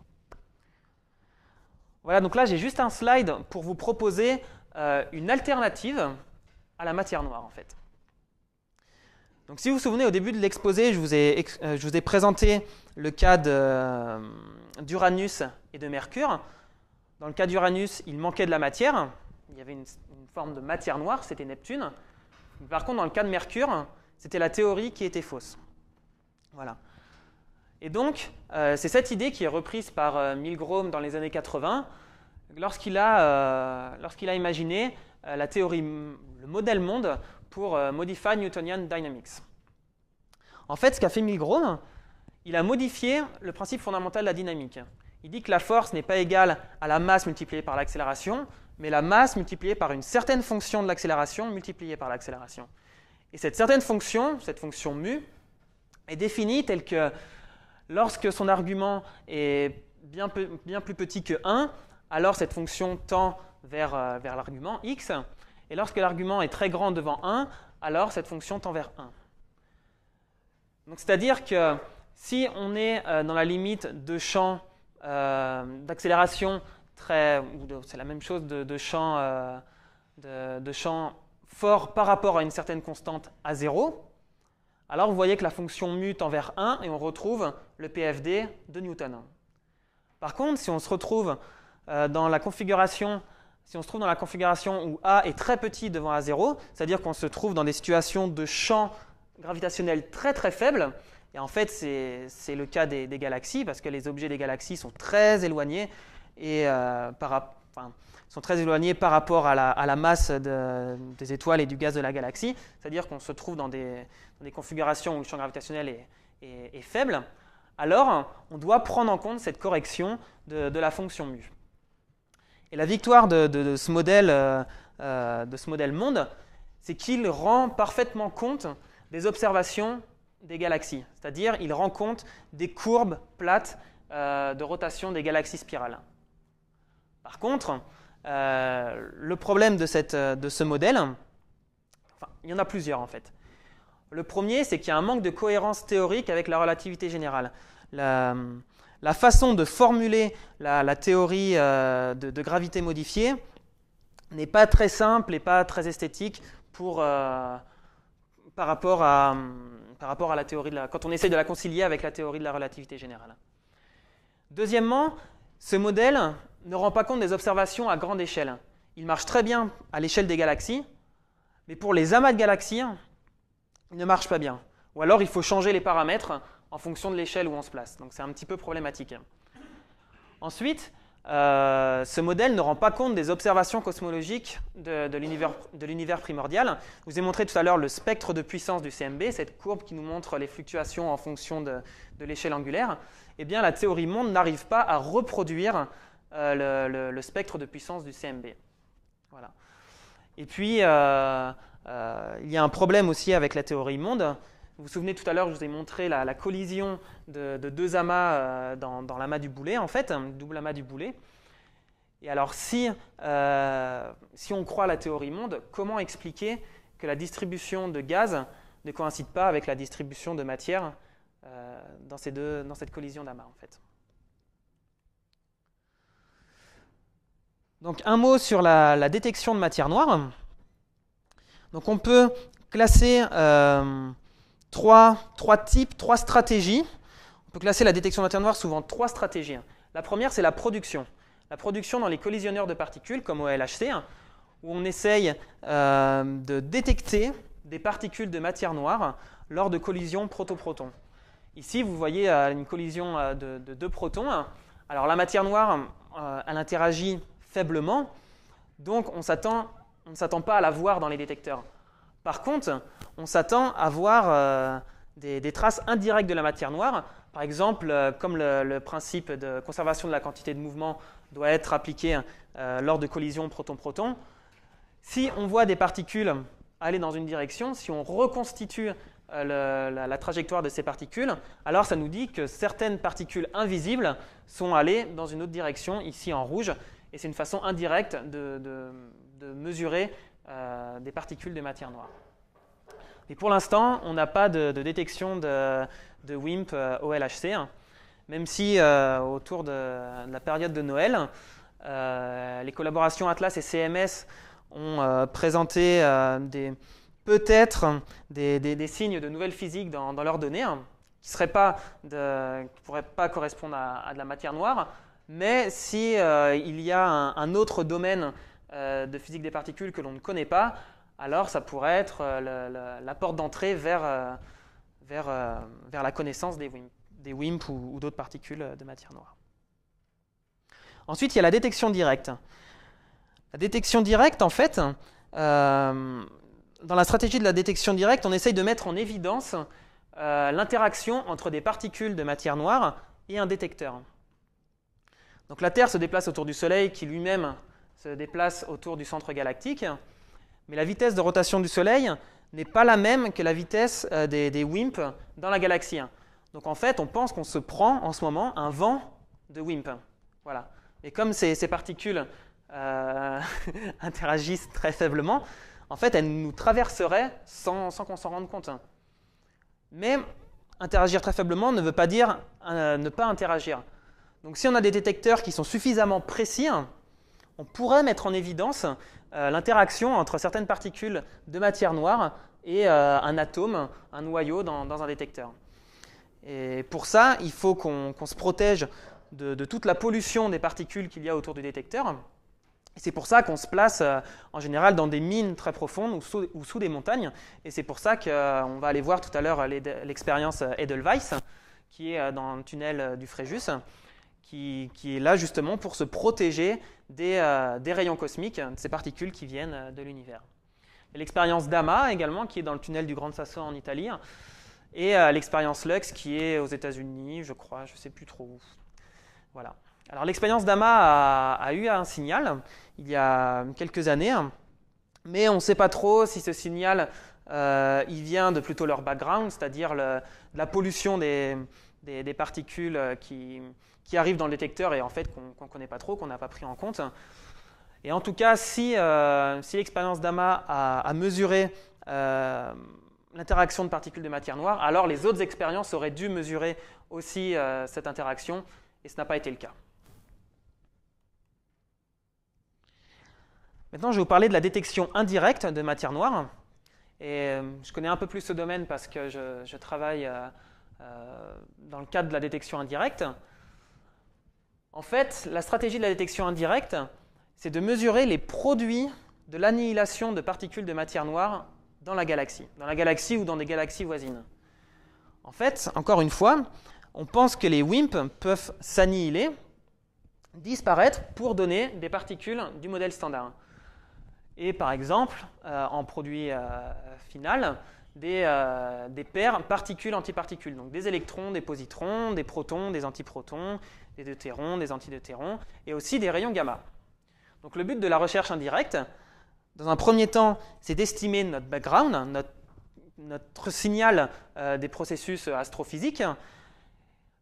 Voilà, donc là j'ai juste un slide pour vous proposer euh, une alternative à la matière noire, en fait. Donc, si vous vous souvenez, au début de l'exposé, je, vous ai, euh, présenté le cas euh, d'Uranus et de Mercure. Dans le cas d'Uranus, il manquait de la matière. Il y avait une, forme de matière noire, c'était Neptune. par contre, dans le cas de Mercure, c'était la théorie qui était fausse. Voilà. Et donc, c'est cette idée qui est reprise par Milgrom dans les années 80, euh, lorsqu'il a, imaginé euh, la théorie, le modèle monde pour euh, Modified Newtonian Dynamics. En fait, ce qu'a fait Milgrom, il a modifié le principe fondamental de la dynamique. Il dit que la force n'est pas égale à la masse multipliée par l'accélération, mais la masse multipliée par une certaine fonction de l'accélération multipliée par l'accélération. Et cette certaine fonction, cette fonction mu, est définie telle que lorsque son argument est bien, bien plus petit que 1, alors cette fonction tend vers, euh, vers l'argument x, et lorsque l'argument est très grand devant 1, alors cette fonction tend vers 1. Donc c'est-à-dire que si on est euh, dans la limite de champ euh, d'accélération très, c'est la même chose de, champ, de, champ fort par rapport à une certaine constante à 0, alors vous voyez que la fonction mute tend vers 1 et on retrouve le PFD de Newton. Par contre, si on se retrouve euh, dans la configuration, si on se trouve dans la configuration où A est très petit devant A0, c'est-à-dire qu'on se trouve dans des situations de champ gravitationnel très très faible, et en fait c'est le cas des, galaxies, parce que les objets des galaxies sont très éloignés, et, euh, par, sont très éloignés par rapport à la, masse des étoiles et du gaz de la galaxie, c'est-à-dire qu'on se trouve dans des, configurations où le champ gravitationnel est, faible, alors on doit prendre en compte cette correction de, de la fonction mu. Et la victoire de, ce, modèle, euh, euh, de ce modèle monde, c'est qu'il rend parfaitement compte des observations des galaxies. C'est-à-dire, il rend compte des courbes plates euh, de rotation des galaxies spirales. Par contre, le problème de, ce modèle, il y en a plusieurs en fait. Le premier, c'est qu'il y a un manque de cohérence théorique avec la relativité générale la façon de formuler la, théorie euh, de, gravité modifiée n'est pas très simple et pas très esthétique pour, euh, par, rapport à, par rapport à la théorie de la, quand on essaye de la concilier avec la théorie de la relativité générale. Deuxièmement, ce modèle ne rend pas compte des observations à grande échelle. Il marche très bien à l'échelle des galaxies, mais pour les amas de galaxies, il ne marche pas bien. Ou alors il faut changer les paramètres en fonction de l'échelle où on se place. Donc c'est un petit peu problématique. Ensuite, euh, ce modèle ne rend pas compte des observations cosmologiques de, l'univers primordial. Je vous ai montré tout à l'heure le spectre de puissance du CMB, cette courbe qui nous montre les fluctuations en fonction de, l'échelle angulaire. Eh bien, la théorie monde n'arrive pas à reproduire euh, le, spectre de puissance du CMB. Voilà. Et puis, euh, il y a un problème aussi avec la théorie monde, vous vous souvenez tout à l'heure, je vous ai montré la, collision de, deux amas euh, dans, l'amas du boulet, en fait, un double amas du boulet. Et alors, si, euh, si on croit la théorie monde, comment expliquer que la distribution de gaz ne coïncide pas avec la distribution de matière euh, dans, ces deux, dans cette collision d'amas, en fait Donc, un mot sur la, détection de matière noire. Donc, on peut classer trois, types, trois stratégies. On peut classer la détection de matière noire souvent trois stratégies. Hein. La première, c'est la production. La production dans les collisionneurs de particules, comme au LHC, hein, où on essaye euh, de détecter des particules de matière noire lors de collisions proto-protons. Ici, vous voyez euh, une collision euh, de, de, deux protons. Hein. Alors la matière noire, elle interagit faiblement, donc on ne s'attend pas à la voir dans les détecteurs. Par contre, on s'attend à voir euh, des, traces indirectes de la matière noire. Par exemple, euh, comme le, principe de conservation de la quantité de mouvement doit être appliqué euh, lors de collisions proton-proton, si on voit des particules aller dans une direction, si on reconstitue la, trajectoire de ces particules, alors ça nous dit que certaines particules invisibles sont allées dans une autre direction, ici en rouge, et c'est une façon indirecte de mesurer euh, des particules de matière noire. Et pour l'instant, on n'a pas de, détection de, WIMP au euh, LHC, hein. même si euh, autour de, la période de Noël, les collaborations Atlas et CMS ont présenté peut-être des, signes de nouvelle physique dans, leurs données, hein, qui ne pourraient pas correspondre à, de la matière noire, mais si il y a un, un autre domaine euh, de physique des particules que l'on ne connaît pas, alors ça pourrait être euh, la, porte d'entrée vers, euh, vers, vers, la connaissance des WIMP, ou, d'autres particules de matière noire. Ensuite, il y a la détection directe. La détection directe, en fait, dans la stratégie de la détection directe, on essaye de mettre en évidence l'interaction entre des particules de matière noire et un détecteur. Donc la Terre se déplace autour du Soleil qui lui-même se déplace autour du centre galactique, mais la vitesse de rotation du Soleil n'est pas la même que la vitesse euh, des, WIMP dans la galaxie. Hein. Donc en fait, on pense qu'on se prend en ce moment un vent de WIMP. Voilà. Et comme ces, particules euh, [laughs] interagissent très faiblement, en fait, elles nous traverseraient sans, qu'on s'en rende compte. Hein. Mais interagir très faiblement ne veut pas dire euh, ne pas interagir. Donc si on a des détecteurs qui sont suffisamment précis, hein, on pourrait mettre en évidence euh, l'interaction entre certaines particules de matière noire et euh, un atome, un noyau dans, un détecteur. Et pour ça, il faut qu'on se protège de, toute la pollution des particules qu'il y a autour du détecteur. C'est pour ça qu'on se place euh, en général dans des mines très profondes ou sous, des montagnes. Et c'est pour ça qu'on va aller voir tout à l'heure l'expérience Edelweiss, qui est dans le tunnel du Fréjus, qui, est là justement pour se protéger des, euh, rayons cosmiques, hein, de ces particules qui viennent euh, de l'univers. L'expérience DAMA également, qui est dans le tunnel du Grand Sasso en Italie, hein, et euh, l'expérience LUX qui est aux États-Unis, je crois, je ne sais plus trop où. Voilà. Alors l'expérience DAMA a, eu un signal il y a quelques années, hein, mais on ne sait pas trop si ce signal il vient de plutôt leur background, c'est-à-dire de la pollution des particules qui, qui arrive dans le détecteur et en fait qu'on ne connaît pas trop, qu'on n'a pas pris en compte. Et en tout cas, si, euh, l'expérience d'AMA a, mesuré euh, l'interaction de particules de matière noire, alors les autres expériences auraient dû mesurer aussi euh, cette interaction, et ce n'a pas été le cas. Maintenant, je vais vous parler de la détection indirecte de matière noire. Et je connais un peu plus ce domaine parce que je travaille dans le cadre de la détection indirecte. En fait, la stratégie de la détection indirecte, c'est de mesurer les produits de l'annihilation de particules de matière noire dans la galaxie, dans la galaxie ou dans des galaxies voisines. En fait, encore une fois, on pense que les WIMP peuvent s'annihiler, disparaître pour donner des particules du modèle standard. Et par exemple, euh, en produit euh, final, des, euh, des paires particules-antiparticules, donc des électrons, des positrons, des protons, des antiprotons, des deutérons, des antideutérons, et aussi des rayons gamma. Donc le but de la recherche indirecte, dans un premier temps, c'est d'estimer notre background, notre, signal euh, des processus euh, astrophysiques.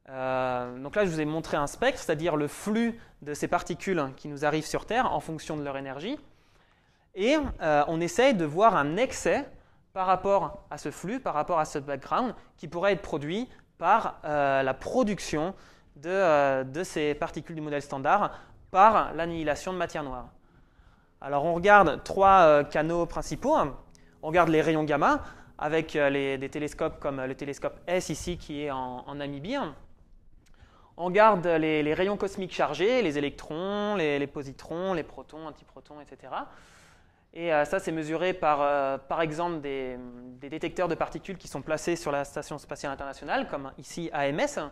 Euh, donc là, je vous ai montré un spectre, c'est-à-dire le flux de ces particules qui nous arrivent sur Terre en fonction de leur énergie. Et on essaye de voir un excès par rapport à ce flux, par rapport à ce background, qui pourrait être produit par la production euh, de, ces particules du modèle standard par l'annihilation de matière noire. Alors on regarde trois euh, canaux principaux. Hein. On regarde les rayons gamma avec euh, des télescopes comme le télescope S ici qui est en, en Namibie. Hein. On regarde les, rayons cosmiques chargés, les électrons, les, positrons, les protons, antiprotons, etc. Et ça, c'est mesuré par, par exemple, des, détecteurs de particules qui sont placés sur la Station spatiale internationale, comme ici AMS, hein.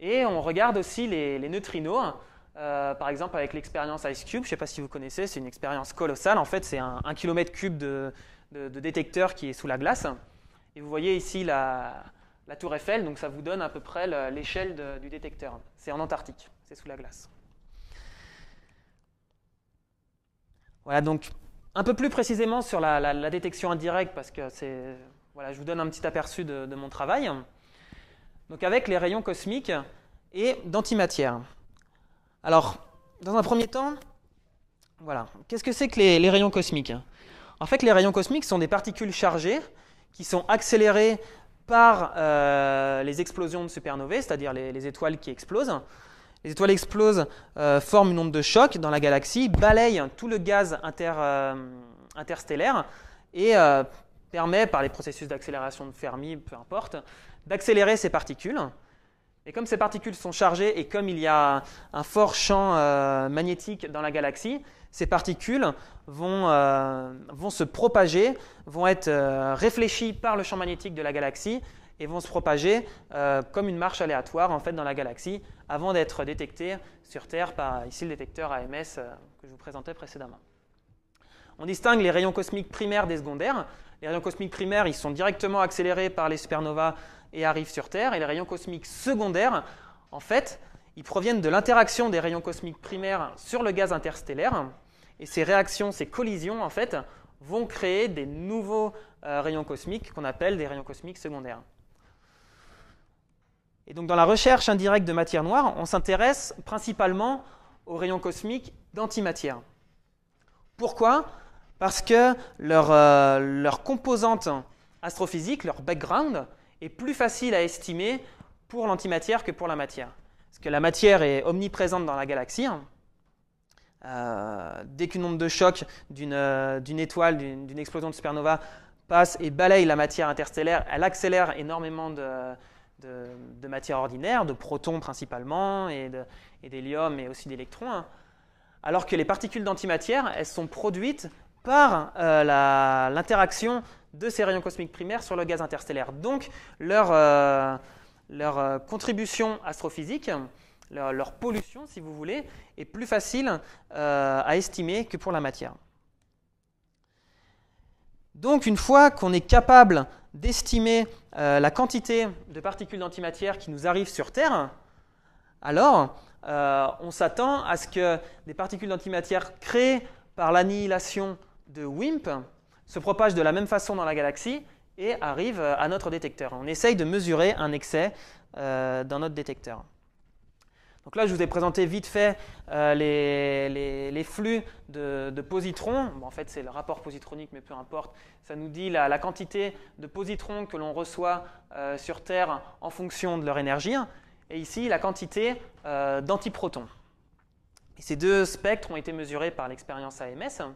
Et on regarde aussi les, neutrinos, euh, par exemple avec l'expérience Ice Cube, je ne sais pas si vous connaissez, c'est une expérience colossale. En fait, c'est un, kilomètre cube de, détecteur qui est sous la glace. Et vous voyez ici la, tour Eiffel, donc ça vous donne à peu près l'échelle du détecteur. C'est en Antarctique, c'est sous la glace. Voilà, donc un peu plus précisément sur la, détection indirecte, parce que voilà, je vous donne un petit aperçu de, de mon travail donc avec les rayons cosmiques et d'antimatière. Alors, dans un premier temps, voilà, qu'est-ce que c'est que les, rayons cosmiques En fait, les rayons cosmiques sont des particules chargées qui sont accélérées par euh, les explosions de supernovae, c'est-à-dire les, étoiles qui explosent. Les étoiles explosent, euh, forment une onde de choc dans la galaxie, balayent tout le gaz euh, interstellaire et permet, par les processus d'accélération de Fermi, peu importe, d'accélérer ces particules. Et comme ces particules sont chargées et comme il y a un fort champ euh, magnétique dans la galaxie, ces particules vont, euh, se propager, vont être euh, réfléchies par le champ magnétique de la galaxie et vont se propager comme une marche aléatoire fait dans la galaxie avant d'être détectées sur Terre par ici le détecteur AMS que je vous présentais précédemment. On distingue les rayons cosmiques primaires des secondaires. Les rayons cosmiques primaires, ils sont directement accélérés par les supernovas et arrivent sur Terre. Et les rayons cosmiques secondaires, en fait, ils proviennent de l'interaction des rayons cosmiques primaires sur le gaz interstellaire. Et ces réactions, ces collisions, en fait, vont créer des nouveaux euh, rayons cosmiques qu'on appelle des rayons cosmiques secondaires. Et donc dans la recherche indirecte de matière noire, on s'intéresse principalement aux rayons cosmiques d'antimatière. Pourquoi Parce que leurs euh, leur composante astrophysique, leur background, est plus facile à estimer pour l'antimatière que pour la matière. Parce que la matière est omniprésente dans la galaxie. Hein. Euh, dès qu'une onde de choc d'une euh, étoile, d'une explosion de supernova passe et balaye la matière interstellaire, elle accélère énormément de, de, matière ordinaire, de protons principalement, et d'hélium, et, aussi d'électrons. Hein. Alors que les particules d'antimatière, elles sont produites par euh, l'interaction de ces rayons cosmiques primaires sur le gaz interstellaire. Donc leur, euh, leur euh, contribution astrophysique, leur, pollution si vous voulez, est plus facile euh, à estimer que pour la matière. Donc une fois qu'on est capable d'estimer la quantité de particules d'antimatière qui nous arrivent sur Terre, alors on s'attend à ce que des particules d'antimatière créées par l'annihilation de WIMP se propage de la même façon dans la galaxie et arrive euh, à notre détecteur. On essaye de mesurer un excès euh, dans notre détecteur. Donc là, je vous ai présenté vite fait euh, les, flux de, positrons. en fait, c'est le rapport positronique, mais peu importe. Ça nous dit la, quantité de positrons que l'on reçoit sur Terre en fonction de leur énergie. Et ici, la quantité d'antiprotons. ces deux spectres ont été mesurés par l'expérience AMS.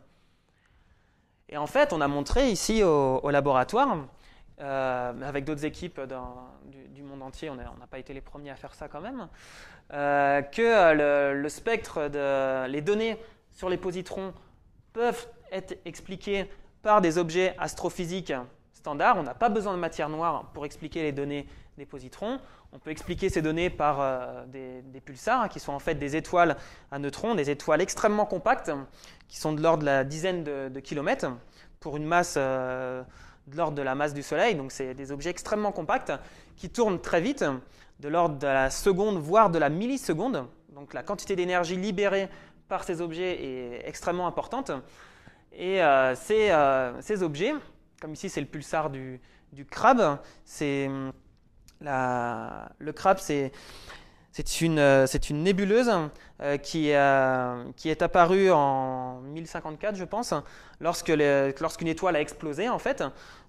Et en fait, on a montré ici au, laboratoire, euh, avec d'autres équipes du, monde entier, on n'a pas été les premiers à faire ça quand même, euh, que euh, le, spectre, les données sur les positrons peuvent être expliquées par des objets astrophysiques standards. On n'a pas besoin de matière noire pour expliquer les données des positrons. On peut expliquer ces données par euh, des, pulsars, hein, qui sont en fait des étoiles à neutrons, des étoiles extrêmement compactes, qui sont de l'ordre de la dizaine de, kilomètres, pour une masse euh, de l'ordre de la masse du Soleil. Donc c'est des objets extrêmement compacts, qui tournent très vite, de l'ordre de la seconde, voire de la milliseconde. Donc la quantité d'énergie libérée par ces objets est extrêmement importante. Et euh, c'est ces, objets, comme ici c'est le pulsar du, du crabe, c'est... Hum, le crabe, c'est une, nébuleuse euh, euh, qui, est apparue en 1054, je pense, lorsqu'une étoile a explosé, en fait.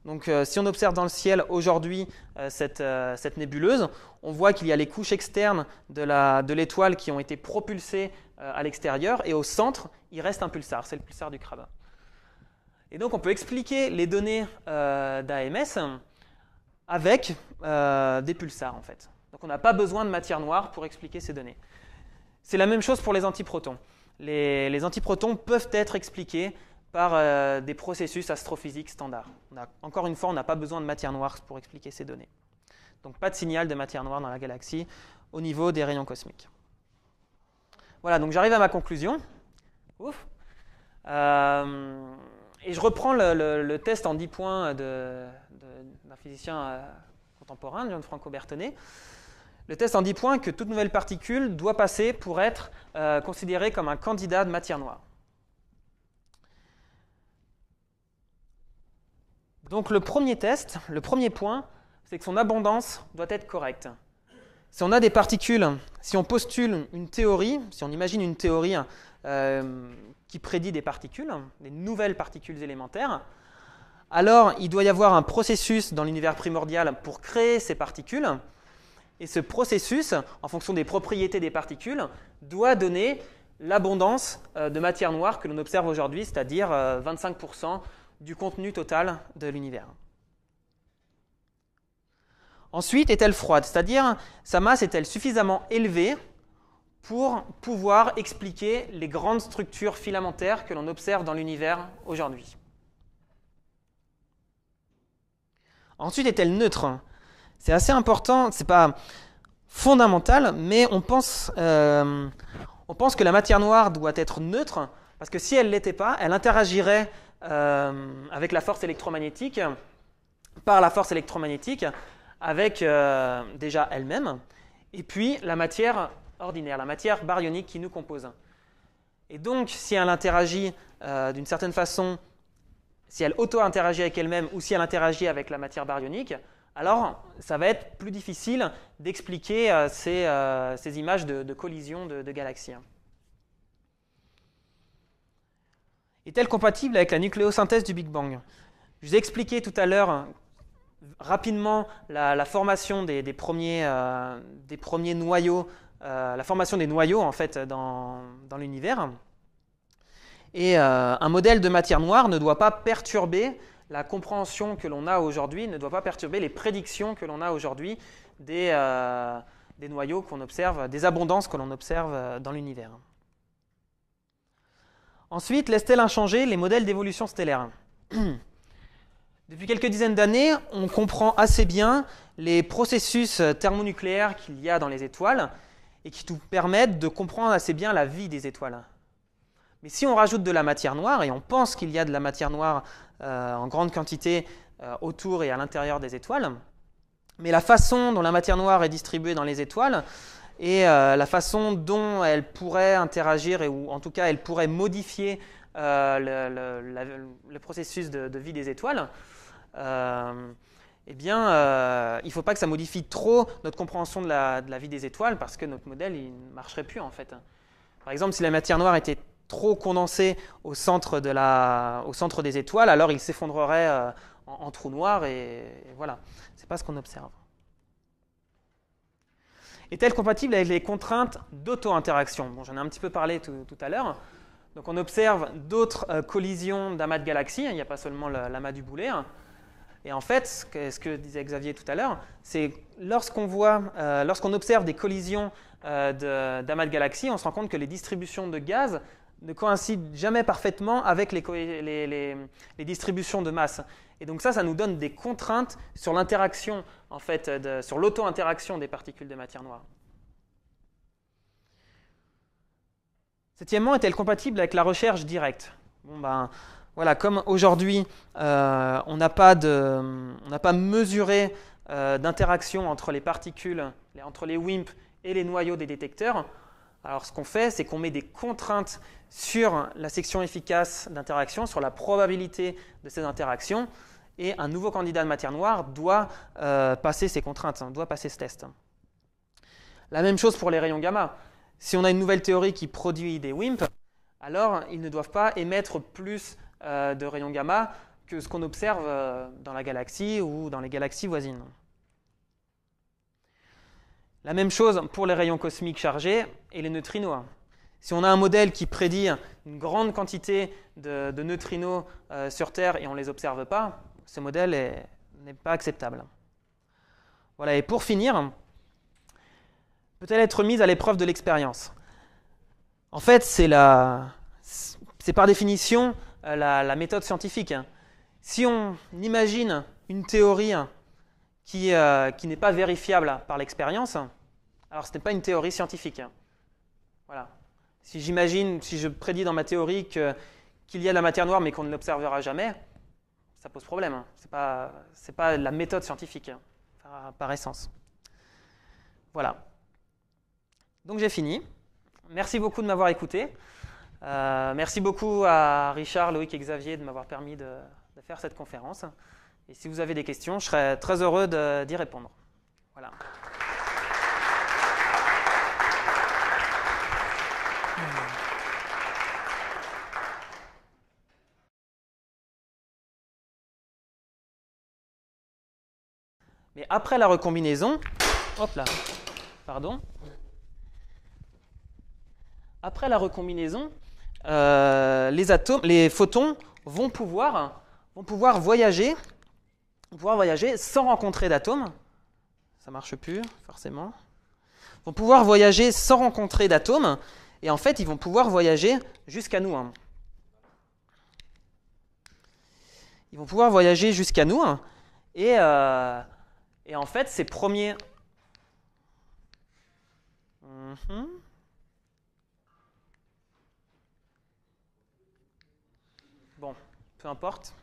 Donc, euh, si on observe dans le ciel aujourd'hui cette, cette, nébuleuse, on voit qu'il y a les couches externes de l'étoile qui ont été propulsées à l'extérieur, et au centre, il reste un pulsar, c'est le pulsar du crabe. Et donc, on peut expliquer les données d'AMS avec euh, des pulsars en fait. Donc on n'a pas besoin de matière noire pour expliquer ces données. C'est la même chose pour les antiprotons. Les, antiprotons peuvent être expliqués par euh, des processus astrophysiques standards. encore une fois, on n'a pas besoin de matière noire pour expliquer ces données. Donc pas de signal de matière noire dans la galaxie au niveau des rayons cosmiques. Voilà, donc j'arrive à ma conclusion. Ouf. Euh, et je reprends le, test en 10 points de, d'un physicien euh, contemporain, Franco Bertonnet. Le test en 10 points que toute nouvelle particule doit passer pour être euh, considérée comme un candidat de matière noire. Donc le premier test, le premier point, c'est que son abondance doit être correcte. Si on a des particules, si on postule une théorie, si on imagine une théorie euh, qui prédit des particules, des nouvelles particules élémentaires, alors il doit y avoir un processus dans l'univers primordial pour créer ces particules. Et ce processus, en fonction des propriétés des particules, doit donner l'abondance euh, de matière noire que l'on observe aujourd'hui, c'est-à-dire 25% euh, du contenu total de l'univers. Ensuite, est-elle froide C'est-à-dire, sa masse est-elle suffisamment élevée pour pouvoir expliquer les grandes structures filamentaires que l'on observe dans l'univers aujourd'hui Ensuite est-elle neutre hein. C'est assez important, c'est pas fondamental, mais euh, on pense, que la matière noire doit être neutre, parce que si elle ne l'était pas, elle interagirait euh, avec la force électromagnétique, par la force électromagnétique, avec euh, déjà elle-même, et puis la matière ordinaire, la matière baryonique qui nous compose. Et donc, si elle interagit d'une certaine façon si elle auto-interagit avec elle-même ou si elle interagit avec la matière baryonique, alors ça va être plus difficile d'expliquer euh, euh, ces, images de, collision de, galaxies. Hein. Est-elle compatible avec la nucléosynthèse du Big Bang Je vous ai expliqué tout à l'heure rapidement la, formation euh, des, premiers, noyaux, la formation des noyaux en fait dans l'univers. Et euh, un modèle de matière noire ne doit pas perturber la compréhension que l'on a aujourd'hui, ne doit pas perturber les prédictions que l'on a aujourd'hui des, euh, noyaux qu'on observe, des abondances que l'on observe euh, dans l'univers. Ensuite, laisse-t-elle inchangé les modèles d'évolution stellaire [clears throat] Depuis quelques dizaines d'années, on comprend assez bien les processus thermonucléaires qu'il y a dans les étoiles et qui nous permettent de comprendre assez bien la vie des étoiles. Mais si on rajoute de la matière noire, et on pense qu'il y a de la matière noire euh, en grande quantité euh, autour et à l'intérieur des étoiles, mais la façon dont la matière noire est distribuée dans les étoiles et euh, la façon dont elle pourrait interagir, et, ou en tout cas elle pourrait modifier le, processus de, vie des étoiles, eh bien, il ne faut pas que ça modifie trop notre compréhension de la, de la vie des étoiles parce que notre modèle, ne marcherait plus en fait. Par exemple, si la matière noire était trop condensé au centre, de la, au centre des étoiles, alors il s'effondrerait euh, en, trou noir et, voilà. C'est pas ce qu'on observe. Est-elle compatible avec les contraintes d'auto-interaction J'en ai un petit peu parlé tout, à l'heure. Donc on observe d'autres euh, collisions d'amas de galaxies, hein. il n'y a pas seulement l'amas du boulet. Hein. Et en fait, ce que, disait Xavier tout à l'heure, c'est lorsqu'on voit, euh, lorsqu'on observe des collisions d'amas de, galaxies, on se rend compte que les distributions de gaz ne coïncident jamais parfaitement avec les, distributions de masse. Et donc ça, ça nous donne des contraintes sur l'interaction, en fait, sur l'auto-interaction des particules de matière noire. Septièmement, est-elle compatible avec la recherche directe ben, voilà, comme aujourd'hui, euh, on n'a pas, pas, mesuré euh, d'interaction entre les particules, entre les WIMP et les noyaux des détecteurs, alors ce qu'on fait, c'est qu'on met des contraintes sur la section efficace d'interaction, sur la probabilité de ces interactions, et un nouveau candidat de matière noire doit euh, passer ces contraintes, hein, doit passer ce test. La même chose pour les rayons gamma. Si on a une nouvelle théorie qui produit des WIMP, alors ils ne doivent pas émettre plus euh, de rayons gamma que ce qu'on observe euh, dans la galaxie ou dans les galaxies voisines. La même chose pour les rayons cosmiques chargés et les neutrinos. Si on a un modèle qui prédit une grande quantité de, neutrinos euh, sur Terre et on ne les observe pas, ce modèle n'est pas acceptable. Voilà, et pour finir, peut-elle être mise à l'épreuve de l'expérience En fait, c'est par définition euh, la, méthode scientifique. Si on imagine une théorie euh, qui, n'est pas vérifiable par l'expérience, alors ce n'est pas une théorie scientifique. Voilà. Si j'imagine, si je prédis dans ma théorie qu'il y a de la matière noire mais qu'on ne l'observera jamais, ça pose problème. Hein. Ce n'est pas, pas la méthode scientifique, hein, par, essence. Voilà. Donc j'ai fini. Merci beaucoup de m'avoir écouté. Euh, merci beaucoup à Richard, Loïc et Xavier de m'avoir permis de, faire cette conférence. Et si vous avez des questions, je serais très heureux d'y répondre. Voilà. Mais après la recombinaison, hop là, pardon. Après la recombinaison, euh, les, atomes, les photons vont pouvoir, vont pouvoir voyager vont pouvoir voyager sans rencontrer d'atomes. Ça marche plus, forcément. Ils vont pouvoir voyager sans rencontrer d'atomes. Et en fait, ils vont pouvoir voyager jusqu'à nous. Hein. Ils vont pouvoir voyager jusqu'à nous. Hein. Et, euh, et, en fait, ces premiers... Mhm. Bon, peu importe.